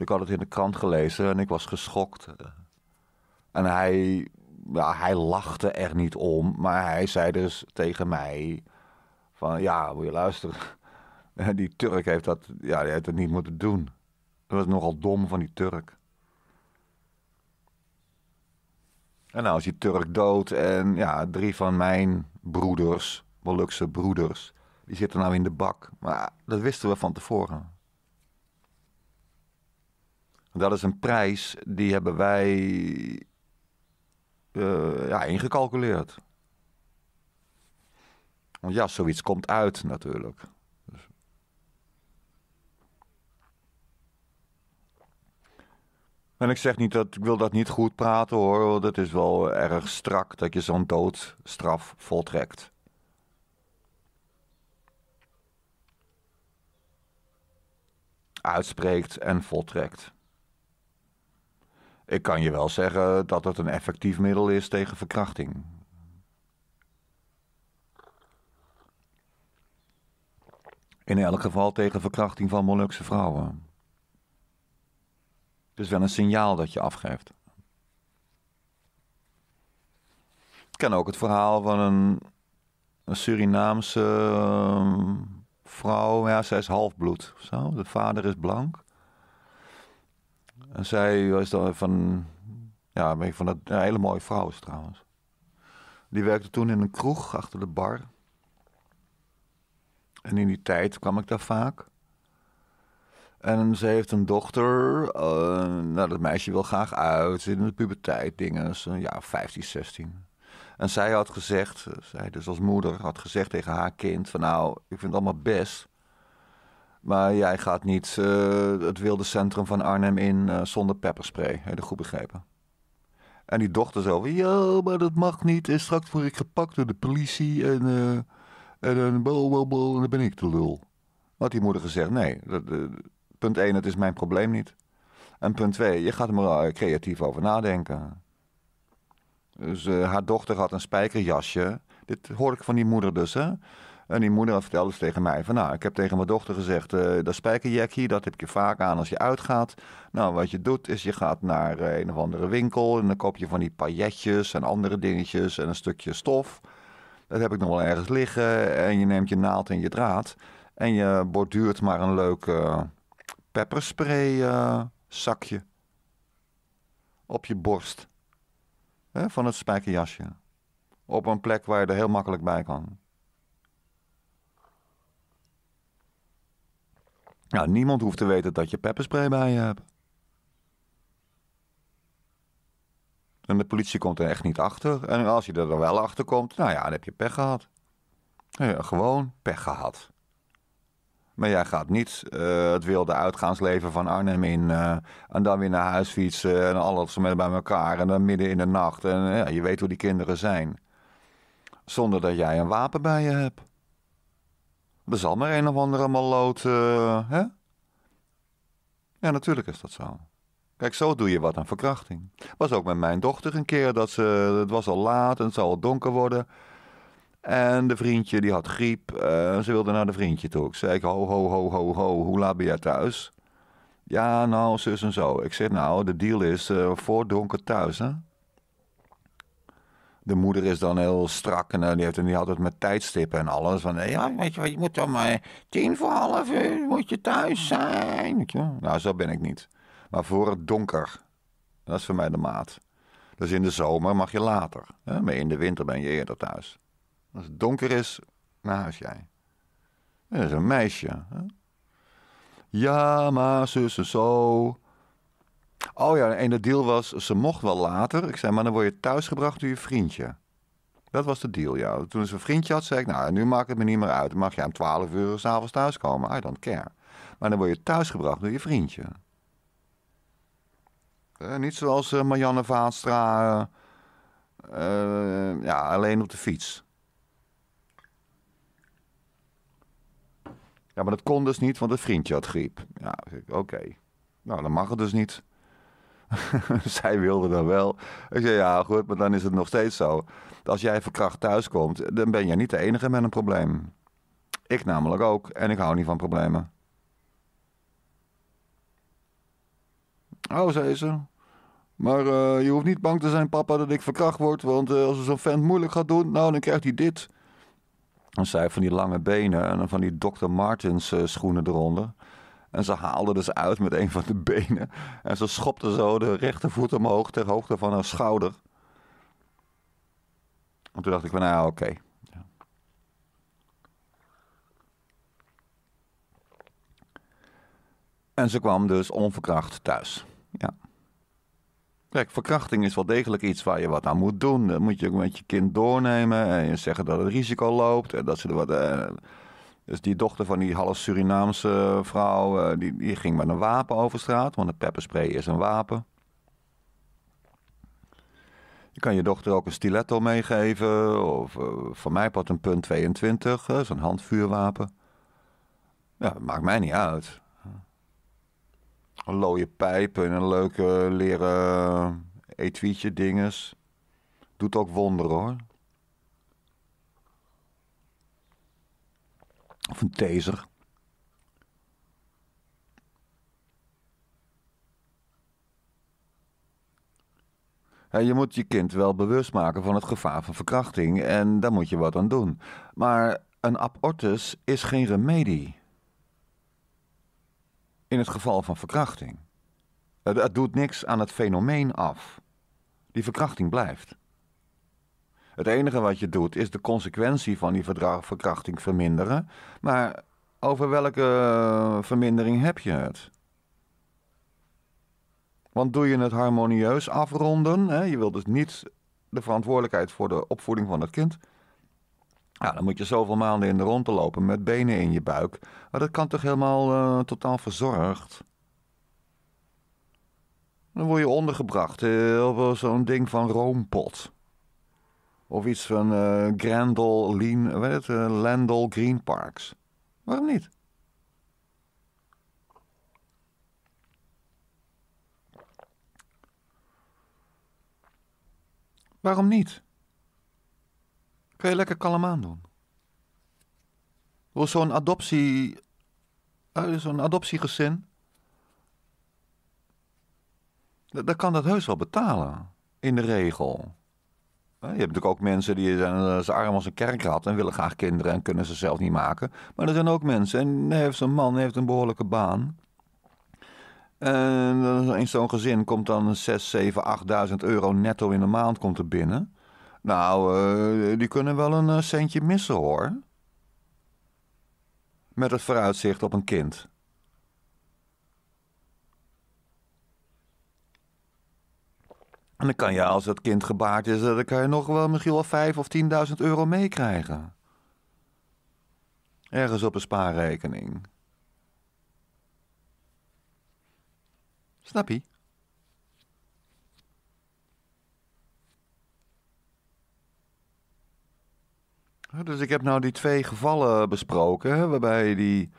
Ik had het in de krant gelezen en ik was geschokt. En hij, ja, hij lachte er niet om, maar hij zei dus tegen mij: van ja, moet je luisteren. Die Turk heeft dat, ja, die heeft niet moeten doen. Dat was nogal dom van die Turk. En nou is die Turk dood en ja, drie van mijn broeders, Molukse broeders, die zitten nou in de bak. Maar dat wisten we van tevoren dat is een prijs die hebben wij uh, ja, ingecalculeerd. Want ja, zoiets komt uit natuurlijk. Dus- en ik zeg niet dat ik wil dat niet goed praten hoor. Dat is wel erg strak dat je zo'n doodstraf voltrekt. Uitspreekt en voltrekt. Ik kan je wel zeggen dat het een effectief middel is tegen verkrachting. In elk geval tegen verkrachting van Molukse vrouwen. Het is wel een signaal dat je afgeeft. Ik ken ook het verhaal van een, een Surinaamse ehm, vrouw. Ja, zij is halfbloed. Zo. De vader is blank. En zij was dan van, ja, ben ik van dat, een hele mooie vrouw is trouwens. Die werkte toen in een kroeg achter de bar. En in die tijd kwam ik daar vaak. En ze heeft een dochter. Eh, nou, dat meisje wil graag uit. Zit in de puberteit, dingen. Dus, een eh, ja, 15, 16. En zij had gezegd, zij dus als moeder, had gezegd tegen haar kind: van nou, ik vind het allemaal best. Maar jij gaat niet eh, het wilde centrum van Arnhem in eh, zonder pepperspray. Heb je goed begrepen? En die dochter zo van, ja, maar dat mag niet. En straks word ik gepakt door de politie en, uh, en, een bla, en dan ben ik de lul. Wat die moeder gezegd, nee, dat, punt 1, het is mijn probleem niet. En punt 2, je gaat er maar creatief over nadenken. Dus haar dochter had een spijkerjasje. Dit hoor ik van die moeder dus, hè. En die moeder vertelde dus tegen mij van nou, ik heb tegen mijn dochter gezegd, uh, dat hier, dat heb je vaak aan als je uitgaat. Nou, wat je doet is je gaat naar eh, een of andere winkel en dan koop je van die pailletjes en andere dingetjes en een stukje stof. Dat heb ik nog wel ergens liggen. En je neemt je naald en je draad en je borduurt maar een leuk uh, pepperspray zakje op je borst hè, van het spijkerjasje. Op een plek waar je er heel makkelijk bij kan. Nou, niemand hoeft te weten dat je pepperspray bij je hebt. En de politie komt er echt niet achter. En als je er wel achter komt, nou ja, dan heb je pech gehad. gewoon pech gehad. Maar jij gaat niet eh, het wilde uitgaansleven van Arnhem in. Eh, en dan weer naar huis fietsen en alles met bij elkaar. En dan midden in de nacht. En je weet hoe die kinderen zijn. Zonder dat jij een wapen bij je hebt. Er zal maar een of andere maloot, uh, hè? Ja, natuurlijk is dat zo. Kijk, zo doe je wat aan verkrachting. Was ook met mijn dochter een keer dat ze. Het was al laat en het zou al donker worden. En de vriendje die had griep. Eh, ze wilde naar de vriendje toe. Ik zei: Ho, ho, ho, ho, ho. Hoe laat ben jij thuis? Ja, nou, zus en zo. Ik zeg: Nou, de deal is eh, voor donker thuis, hè? de moeder is dan heel strak en eh, die heeft hem niet altijd met tijdstippen en alles. Van, ja, weet je, je moet dan maar tien voor half uur moet je thuis zijn. Nou, zo ben ik niet. Maar voor het donker, dat is voor mij de maat. Dus in de zomer mag je later. Hè? Maar in de winter ben je eerder thuis. Als het donker is, naar huis jij. Dat is een meisje. Hè? Ja, maar zus en zo. Oh ja, en de deal was, ze mocht wel later. Ik zei, maar dan word je thuisgebracht door je vriendje. Dat was de deal, ja. Toen ze een vriendje had, zei ik, nou, nu maakt het me niet meer uit. Dan mag je om 12 uur s'avonds thuiskomen. I don't care. Maar dan word je thuisgebracht door je vriendje. Eh, niet zoals uh, Marianne Vaatstra, uh, ja, alleen op de fiets. Ja, maar dat kon dus niet, want het vriendje had griep. Ja, oké. Nou, dan mag het dus niet. zij wilde dat wel. Ik zei, ja goed, maar dan is het nog steeds zo. Als jij verkracht thuiskomt, dan ben jij niet de enige met een probleem. Ik namelijk ook, en ik hou niet van problemen. Oh, zei ze. Maar eh, je hoeft niet bang te zijn, papa, dat ik verkracht word. Want eh, als als zo'n vent moeilijk gaat doen, nou, dan krijgt hij dit. En zij van die lange benen en van die Dr. Martens eh, schoenen eronder. En ze haalde dus uit met een van de benen. En ze schopte zo de rechtervoet omhoog ter hoogte van haar schouder. En toen dacht ik van, nou ja, oké. Ja. En ze kwam dus onverkracht thuis. Ja. Kijk, verkrachting is wel degelijk iets waar je wat aan moet doen. Dat moet je ook met je kind doornemen en je zeggen dat het risico loopt en dat ze er wat. Eh, dus die dochter van die half Surinaamse eh, vrouw, eh, die, die ging met een wapen over straat. Want een pepperspray is een wapen. Je kan je dochter ook een stiletto meegeven. Of eh, van mij wat een punt 22, zo'n handvuurwapen. Ja, maakt mij niet uit. Een looie pijp en een leuke leren etuietje dinges. Doet ook wonderen hoor. Of een taser. Je moet je kind wel bewust maken van het gevaar van verkrachting en daar moet je wat aan doen. Maar een abortus is geen remedie. In het geval van verkrachting. Het, doet niks aan het fenomeen af. Die verkrachting blijft. Het enige wat je doet is de consequentie van die verkrachting verminderen. Maar over welke eh, vermindering heb je het? Want doe je het harmonieus afronden, hè, je wilt dus niet de verantwoordelijkheid voor de opvoeding van het kind. Ja, nou, dan moet je zoveel maanden in de rondte lopen met benen in je buik. Maar dat kan toch helemaal eh, totaal verzorgd? Dan word je ondergebracht uh, op zo'n ding van roompot. Of iets van uh, Grendel, Lean, weet het, uh, Green Parks. Waarom niet? Waarom niet? Kan je lekker kalm doen. Zo'n adoptie... Eh, zo'n adoptiegezin... Dan kan dat heus wel betalen. In de regel. Je hebt natuurlijk ook mensen die eh, zijn arm als een kerkrat en willen graag kinderen en kunnen ze zelf niet maken. Maar er zijn ook mensen, en heeft een man, heeft een behoorlijke baan. En in zo'n gezin komt dan 6, 7, 8000 euro netto in de maand komt er binnen. Nou, eh, die kunnen wel een eh, centje missen hoor. Met het vooruitzicht op een kind. En dan kan je, als dat kind gebaard is, dan kan je nog wel misschien wel 5 of 10.000 euro meekrijgen. Ergens op een spaarrekening. Snap je? Dus ik heb nou die twee gevallen besproken, waarbij die,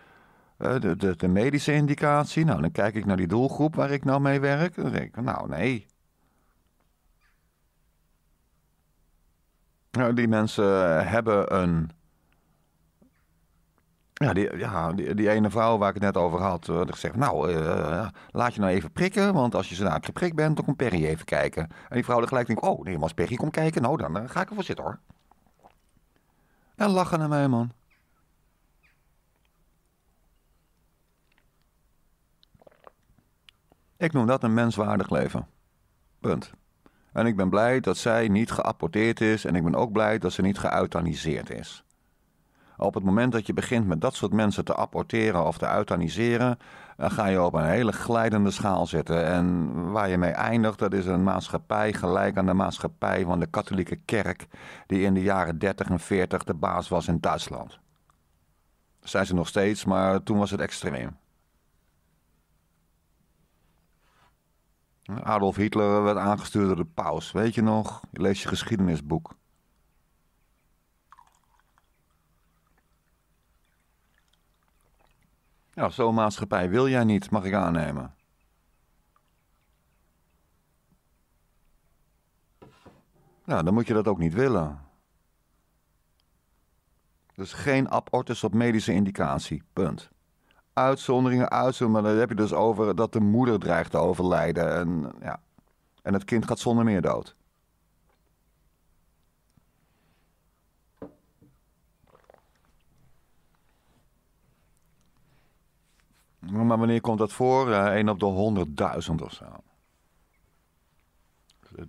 eh, de, de, de, medische indicatie, nou dan kijk ik naar die doelgroep waar ik nou mee werk. Dan denk ik, nou nee, Nou, die mensen eh, hebben een. Ja, die, ja die, ene vrouw waar ik het net over had, eh, had gezegd, nou, eh, laat je nou even prikken, want als je zo naar nou geprikt bent, dan komt Perry even kijken. En die vrouw er gelijk denkt, oh nee, maar als Perry komt kijken, nou, dan ga ik ervoor zitten hoor. En lachen naar mij, man. Ik noem dat een menswaardig leven. Punt. En ik ben blij dat zij niet geapporteerd is en ik ben ook blij dat ze niet geutaniseerd is. Op het moment dat je begint met dat soort mensen te apporteren of te euthaniseren, ga je op een hele glijdende schaal zitten. En waar je mee eindigt, dat is een maatschappij gelijk aan de maatschappij van de katholieke kerk, die in de jaren 30 en 40 de baas was in Duitsland. zijn ze nog steeds, maar toen was het extreem. Adolf Hitler werd aangestuurd door de paus. Weet je nog? Je leest je geschiedenisboek. zo'n maatschappij wil jij niet, mag ik aannemen. Ja, dan moet je dat ook niet willen. Dus geen abortus op medische indicatie. Punt uitzonderingen, uitzonderen. Maar dan heb je dus over dat de moeder dreigt te overlijden. En, ja. en het kind gaat zonder meer dood. Maar wanneer komt dat voor? Eh, een op de honderdduizend of zo.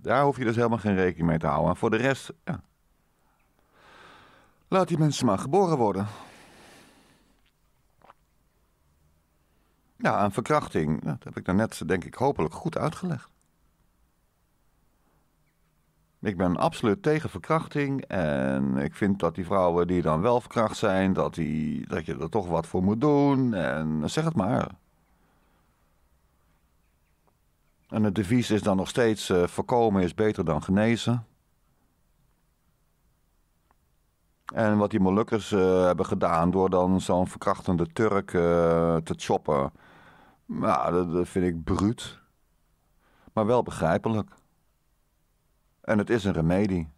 Daar hoef je dus helemaal geen rekening mee te houden. En voor de rest, ja. Laat die mensen maar geboren worden. Nou, aan verkrachting. dat heb ik daarnet, denk ik, hopelijk goed uitgelegd. Ik ben absoluut tegen verkrachting. En ik vind dat die vrouwen die dan wel verkracht zijn, dat, die, dat je er toch wat voor moet doen. En zeg het maar. En het devies is dan nog steeds: eh, voorkomen is beter dan genezen. En wat die Molukkers eh, hebben gedaan door dan zo'n verkrachtende Turk eh, te choppen. Nou, dat, vind ik bruut. Maar wel begrijpelijk. En het is een remedie.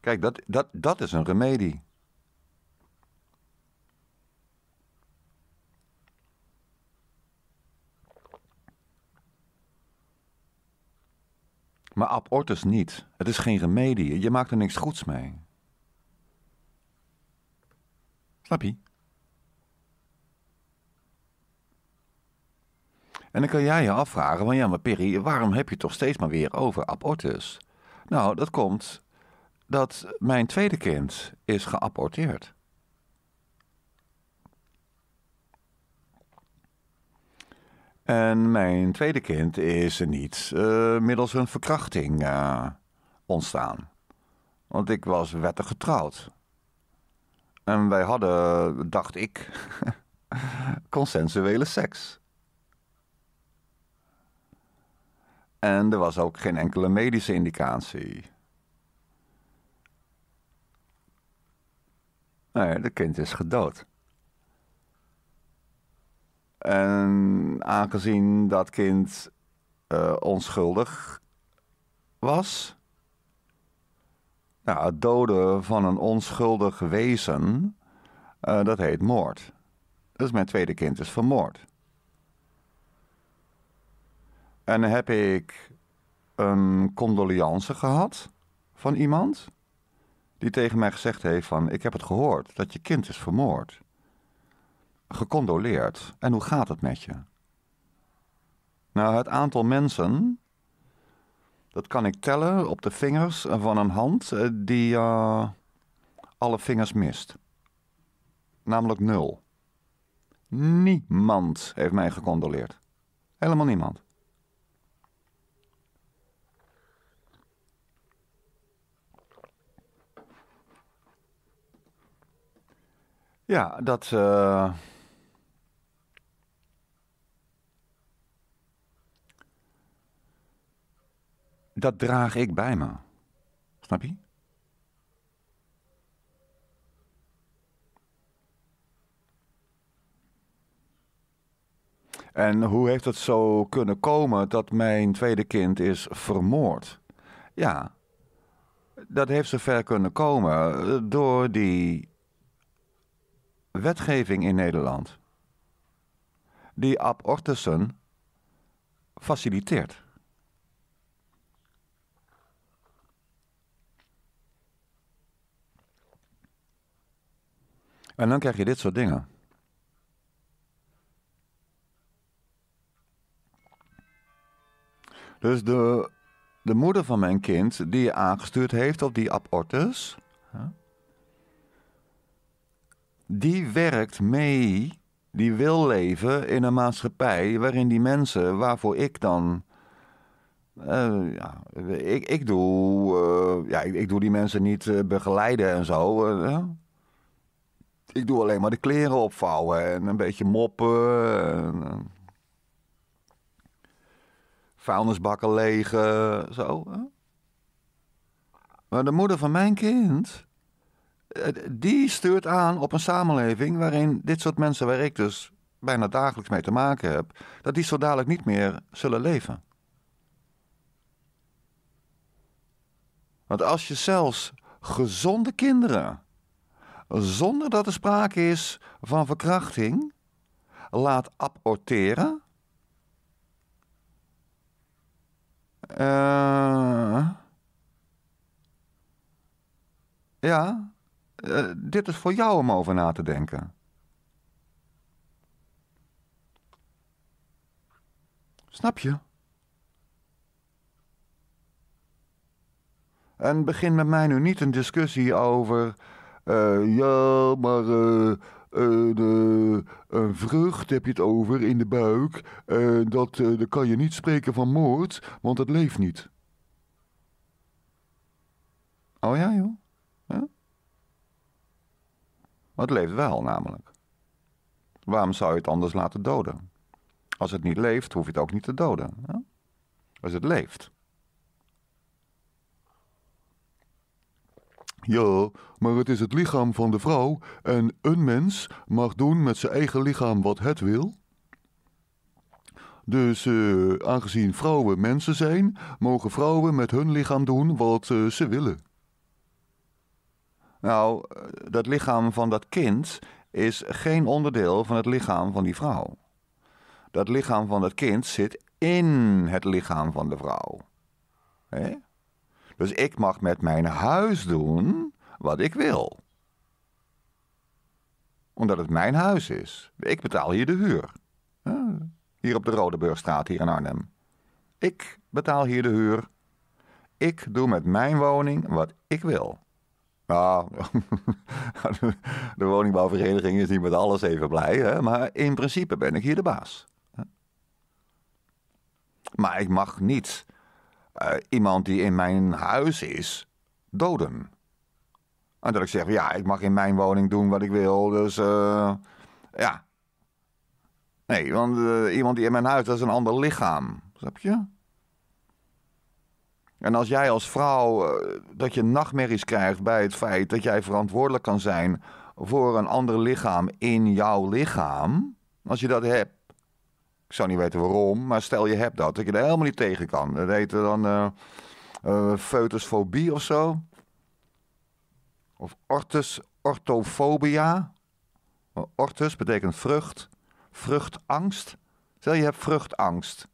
Kijk, dat, dat, dat is een remedie. Maar abortus niet. Het is geen remedie. Je maakt er niks goeds mee. Snap je? En dan kan jij je afvragen, van ja maar Perry, waarom heb je toch steeds maar weer over abortus? Nou, dat komt dat mijn tweede kind is geaborteerd. En mijn tweede kind is niet eh, middels een verkrachting eh, ontstaan. Want ik was wettig getrouwd. En wij hadden, dacht ik, consensuele seks. En er was ook geen enkele medische indicatie. Nee, nou de kind is gedood. En aangezien dat kind eh, onschuldig was, nou, het doden van een onschuldig wezen, eh, dat heet moord. Dus mijn tweede kind is vermoord. En heb ik een condoleance gehad van iemand die tegen mij gezegd heeft van... ik heb het gehoord dat je kind is vermoord. Gecondoleerd. En hoe gaat het met je? Nou, het aantal mensen... dat kan ik tellen op de vingers van een hand eh, die eh, alle vingers mist. Namelijk nul. Niemand heeft mij gecondoleerd. Helemaal niemand. Ja, dat. Eh, dat draag ik bij me. Snap je? En hoe heeft het zo kunnen komen dat mijn tweede kind is vermoord? Ja, dat heeft zover kunnen komen door die wetgeving in Nederland die abortussen faciliteert. En dan krijg je dit soort dingen. Dus de, de moeder van mijn kind die je aangestuurd heeft op die abortus, die werkt mee, die wil leven in een maatschappij waarin die mensen, waarvoor ik dan. Eh, ja, ik, ik, doe, eh, ja, ik, ik, doe die mensen niet eh, begeleiden en zo. ik doe alleen maar de kleren opvouwen en een beetje moppen. En, vuilnisbakken legen, zo. Maar de moeder van mijn kind, eh, die stuurt aan op een samenleving waarin dit soort mensen, waar ik dus bijna dagelijks mee te maken heb, dat die zo dadelijk niet meer zullen leven. Want als je zelfs gezonde kinderen, zonder dat er sprake is van verkrachting, laat aborteren. Eh, ja, eh, dit is voor jou om over na te denken. Snap je? En begin met mij nu niet een discussie over. Uh, ja, maar. Eh, een de vrucht heb je het over in de buik. dat, daar kan je niet spreken van moord, want het leeft niet. Oh ja, joh. Het leeft wel namelijk. Waarom zou je het anders laten doden? Als het niet leeft, hoef je het ook niet te doden. Als het leeft. Ja, maar het is het lichaam van de vrouw en een mens mag doen met zijn eigen lichaam wat het wil. Dus eh, aangezien vrouwen mensen zijn, mogen vrouwen met hun lichaam doen wat eh, ze willen. Nou, dat lichaam van dat kind is geen onderdeel van het lichaam van die vrouw. Dat lichaam van dat kind zit in het lichaam van de vrouw. Dus ik mag met mijn huis doen wat ik wil. Omdat het mijn huis is. Ik betaal hier de huur. Hier op de Rodeburgstraat, hier in Arnhem. Ik betaal hier de huur. Ik doe met mijn woning wat ik wil. Nou, de woningbouwvereniging is niet met alles even blij, hè? maar in principe ben ik hier de baas. Maar ik mag niet eh, iemand die in mijn huis is doden. En dat ik zeg, ja, ik mag in mijn woning doen wat ik wil, dus eh, ja. Nee, want eh, iemand die in mijn huis, dat is een ander lichaam. Snap je? En als jij als vrouw eh, dat je nachtmerries krijgt bij het feit dat jij verantwoordelijk kan zijn voor een ander lichaam in jouw lichaam, als je dat hebt, ik zou niet weten waarom, maar stel je hebt dat, dat je er helemaal niet tegen kan. Dat heet dan uh, of zo. Of ortus, orthofobia. Ortus betekent vrucht, vruchtangst. Stel je hebt vruchtangst.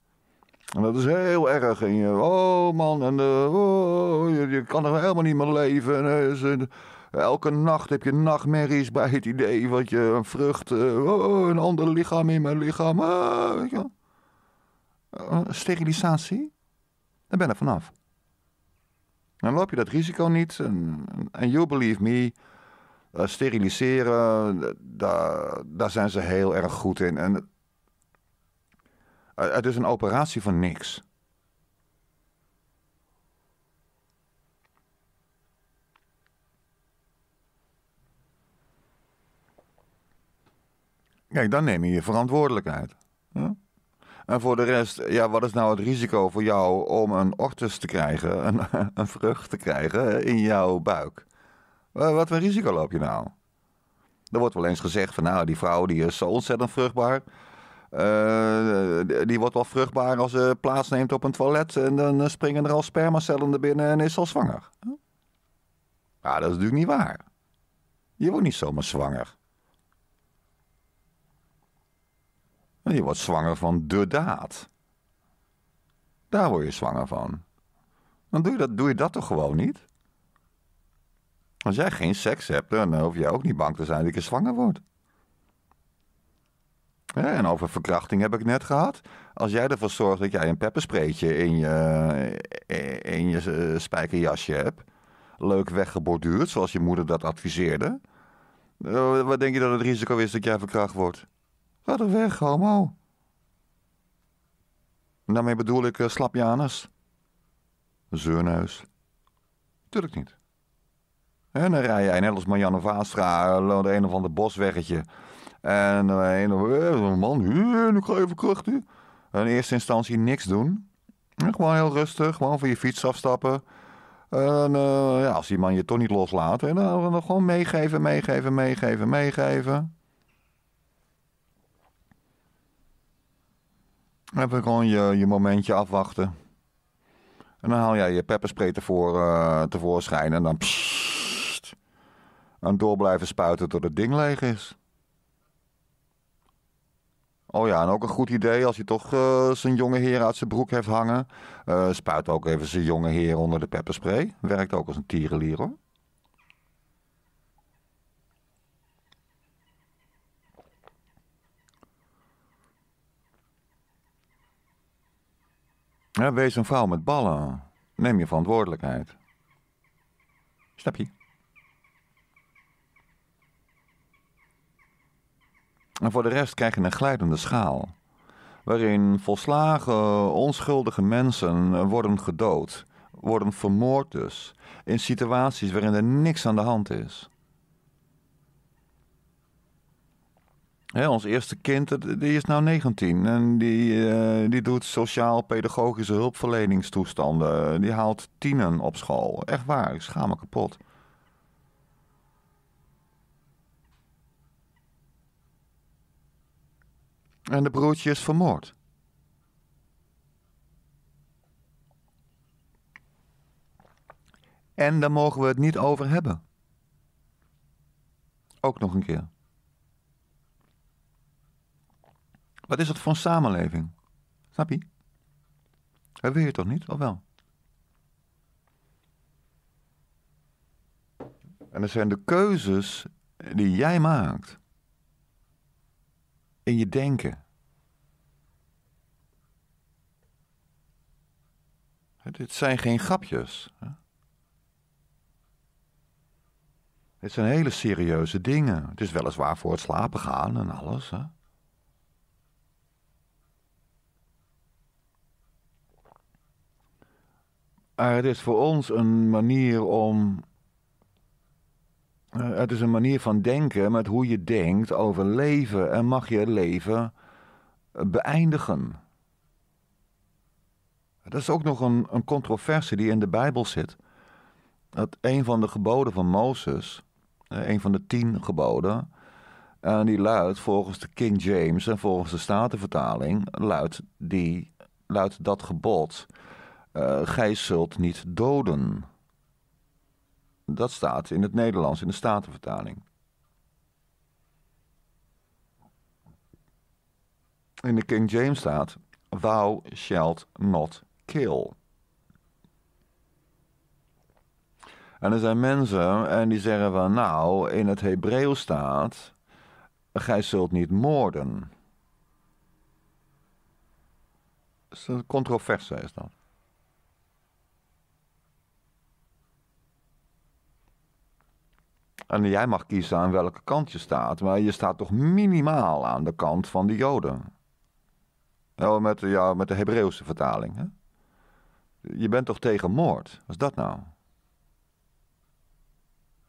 En dat is heel erg. En je, oh man, en, uh, oh, je, je, kan er helemaal niet meer leven. Eh, elke nacht heb je nachtmerries bij het idee wat je een vrucht, eh, oh, een ander lichaam in mijn lichaam. Ah, weet je sterilisatie, daar ben ik vanaf. Dan loop je dat risico niet. En you believe me, steriliseren, daar zijn ze heel erg goed in. En eh, het is een operatie van niks. Kijk, dan neem je je verantwoordelijkheid. En voor de rest, ja, wat is nou het risico voor jou om een ortus te krijgen, een, een vrucht te krijgen in jouw buik? Eh, wat voor risico loop je nou? Er wordt wel eens gezegd van nou, die vrouw die is zo ontzettend vruchtbaar. Eh, eh, die wordt wel vruchtbaar als ze plaatsneemt op een toilet. En dan eh, springen er al spermacellen er binnen en is al zwanger. Ja, dat is natuurlijk niet waar. Je wordt niet zomaar zwanger. Je wordt zwanger van de daad. Daar word je zwanger van. Dan doe je dat, doe je dat toch gewoon niet? Als jij geen seks hebt, dan hoef je ook niet bang te zijn dat je zwanger wordt. En over verkrachting heb ik net gehad. Als jij ervoor zorgt dat jij een pepperspreetje in je, eh, in je eh, spijkerjasje hebt. Leuk weggeborduurd, zoals je moeder dat adviseerde. Eh, wat denk je dat het risico is dat jij verkracht wordt? Ga er weg, homo. En daarmee bedoel ik uh, slapjanus. Zeurneus. Tuurlijk niet. En dan rij jij net als Marianne Vaastra de een of ander bosweggetje. En dan een eh, man, nu ga je even krachten. In eerste instantie niks doen. gewoon heel rustig, gewoon van je fiets afstappen. En eh, ja, als die man je toch niet loslaat, en dan, dan gewoon meegeven, meegeven, meegeven, meegeven. Dan gewoon je, je momentje afwachten. En dan haal jij je pepperspray eh, tevoorschijn en dan pssst. En door blijven spuiten tot het ding leeg is. Oh ja, en ook een goed idee als je toch eh, zijn jonge heer uit zijn broek heeft hangen. Uh, spuit ook even zijn jonge heer onder de pepperspray. Werkt ook als een tierenlier hoor. Ja, wees een vrouw met ballen. Neem je verantwoordelijkheid. Snap je? En voor de rest krijg je een glijdende schaal. Waarin volslagen onschuldige mensen worden gedood, worden vermoord dus, in situaties waarin er niks aan de hand is. Hè, ons eerste kind, die is nou 19 en die, eh, die doet sociaal-pedagogische hulpverleningstoestanden. Die haalt tienen op school. Echt waar, ik schaam me kapot. en de broertje is vermoord. En daar mogen we het niet over hebben. Ook nog een keer. Wat is het voor een samenleving? Snap je? Dat wil je toch niet, of wel? En dat zijn de keuzes die jij maakt in je denken. Dit zijn geen grapjes. Dit zijn hele serieuze dingen. Het is weliswaar voor het slapen gaan en alles. Hè? Maar het is voor ons een manier om eh, het is een manier van denken met hoe je denkt over leven en mag je leven beëindigen. Dat is ook nog een, een controverse die in de Bijbel zit. Dat een van de geboden van Mozes, eh, een van de tien geboden, en eh, die luidt volgens de King James en volgens de Statenvertaling, luidt, die, luidt dat gebod, gij zult niet doden. Dat staat in het Nederlands, in de Statenvertaling. In de King James staat: Thou shalt not kill. En er zijn mensen en die zeggen van nou, in het Hebreeuws staat, gij zult niet moorden. Dat is een controverse is dat. En jij mag kiezen aan welke kant je staat, maar je staat toch minimaal aan de kant van de Joden. met, ja, met de Hebreeuwse vertaling. Hè? Je bent toch tegen moord? Wat is dat nou?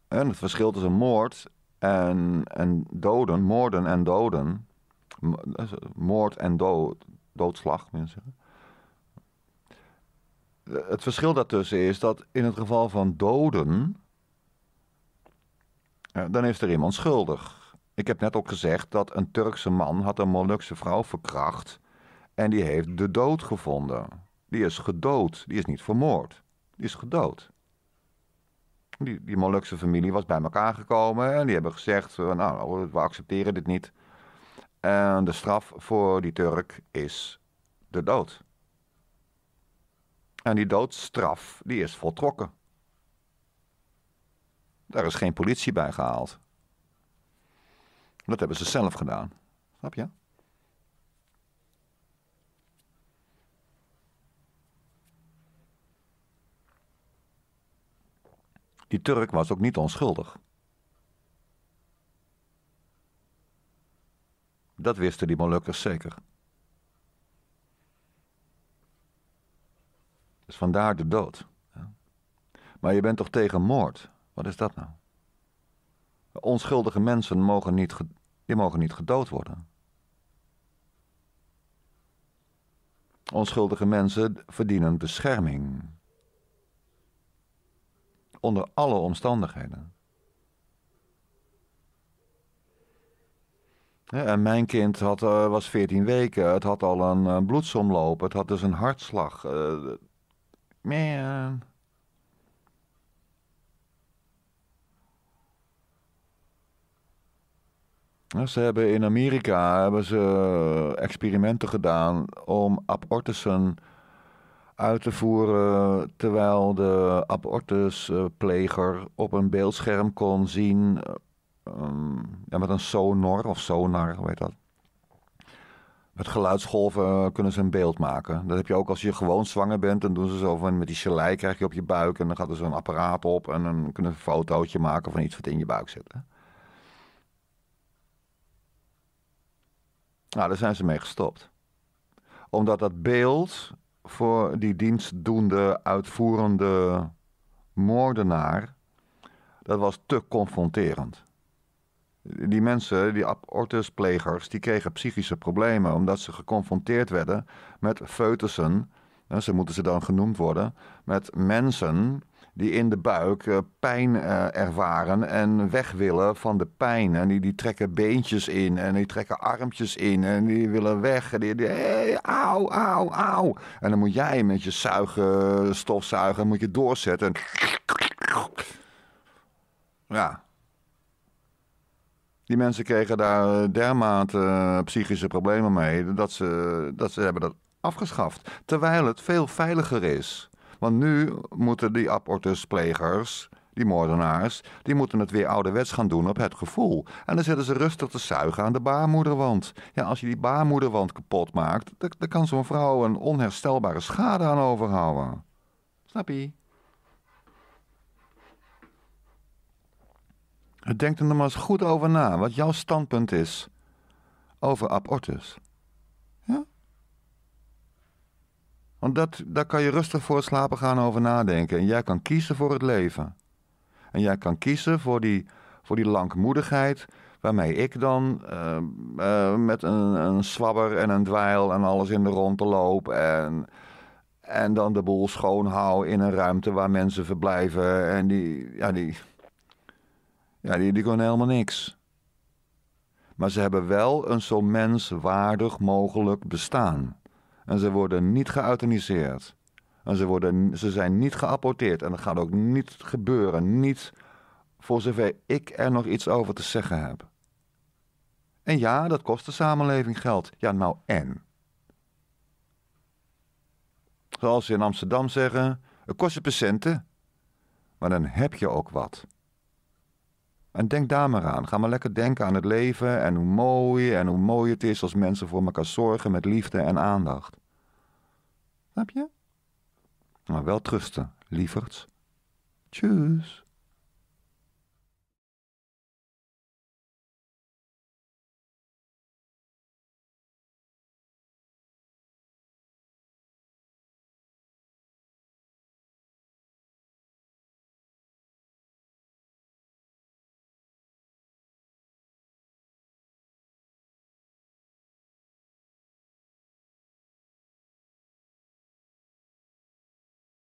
En het verschil tussen moord en, en doden, moorden en doden, eh, moord en dood, doodslag, mensen. Eh, het verschil daartussen is dat in het geval van doden eh, dan is er iemand schuldig. Ik heb net ook gezegd dat een Turkse man had een Molukse vrouw verkracht en die heeft de dood gevonden. Die is gedood, die is niet vermoord, die is gedood. Die, die Molukse familie was bij elkaar gekomen en die hebben gezegd, eh, nou, nou we accepteren dit niet. En de straf voor die Turk is de dood. En die doodstraf, die is voltrokken. Daar is geen politie bij gehaald. Dat hebben ze zelf gedaan. Snap je? Die Turk was ook niet onschuldig. Dat wisten die Molukkers zeker. Dus vandaar de dood. Maar je bent toch tegen moord? Wat is dat nou? Onschuldige mensen mogen niet, die mogen niet gedood worden. Onschuldige mensen verdienen bescherming. Onder alle omstandigheden. En mijn kind had, eh, was 14 weken, het had al een eh, bloedsomloop, het had dus een hartslag. Eh, man. Ze hebben in Amerika hebben ze eh, experimenten gedaan om abortussen uit te voeren terwijl de abortuspleger op een beeldscherm kon zien eh, ehm, met een sonor of sonar, hoe heet dat? Met geluidsgolven eh, kunnen ze een beeld maken. Dat heb je ook als je gewoon zwanger bent. Dan doen ze zo van met die gelei krijg je op je buik. En dan gaat er zo'n apparaat op. En dan kunnen ze een fotootje maken van iets wat in je buik zit. Nou, daar zijn ze mee gestopt. Omdat dat beeld voor die dienstdoende, uitvoerende moordenaar, dat was te confronterend. Die mensen, die abortusplegers, die kregen psychische problemen omdat ze geconfronteerd werden met foetussen, ze moeten ze dan genoemd worden, met mensen die in de buik eh, pijn eh, ervaren en weg willen van de pijn. En die, die trekken beentjes in en die trekken armpjes in en die willen weg. En die, die hey, auw, auw, auw. En dan moet jij met je zuigen, stofzuigen, moet je doorzetten. Ja. Die mensen kregen daar eh, dermate psychische problemen mee dat ze, dat ze hebben dat afgeschaft. Terwijl het veel veiliger is want nu moeten die abortusplegers, die moordenaars, die moeten het weer ouderwets gaan doen op het gevoel. En dan zitten ze rustig te zuigen aan de baarmoederwand. Ja, als je die baarmoederwand kapot maakt, dan kan zo'n vrouw een onherstelbare schade aan overhouden. Snap je? Denk er nog maar eens goed over na wat jouw standpunt is over abortus. Want dat, daar kan je rustig voor het slapen gaan over nadenken. En jij kan kiezen voor het leven. En jij kan kiezen voor die, voor die langmoedigheid. Waarmee ik dan eh, eh, met een, een swabber en een dweil en alles in de rondte loop. En, en dan de boel schoonhoud in een ruimte waar mensen verblijven. En die, ja, die, ja, die, die kunnen helemaal niks. Maar ze hebben wel een zo menswaardig mogelijk bestaan. En ze worden niet geautoriseerd. En ze, worden, ze zijn niet geapporteerd. En dat gaat ook niet gebeuren. Niet voor zover ik er nog iets over te zeggen heb. En ja, dat kost de samenleving geld. Ja, nou en? Zoals ze in Amsterdam zeggen, het kost je patiënten. Maar dan heb je ook wat. En denk daar maar aan. Ga maar lekker denken aan het leven en hoe mooi en hoe mooi het is als mensen voor elkaar zorgen met liefde en aandacht. Snap je? Maar wel trusten, lieverds. Tjus.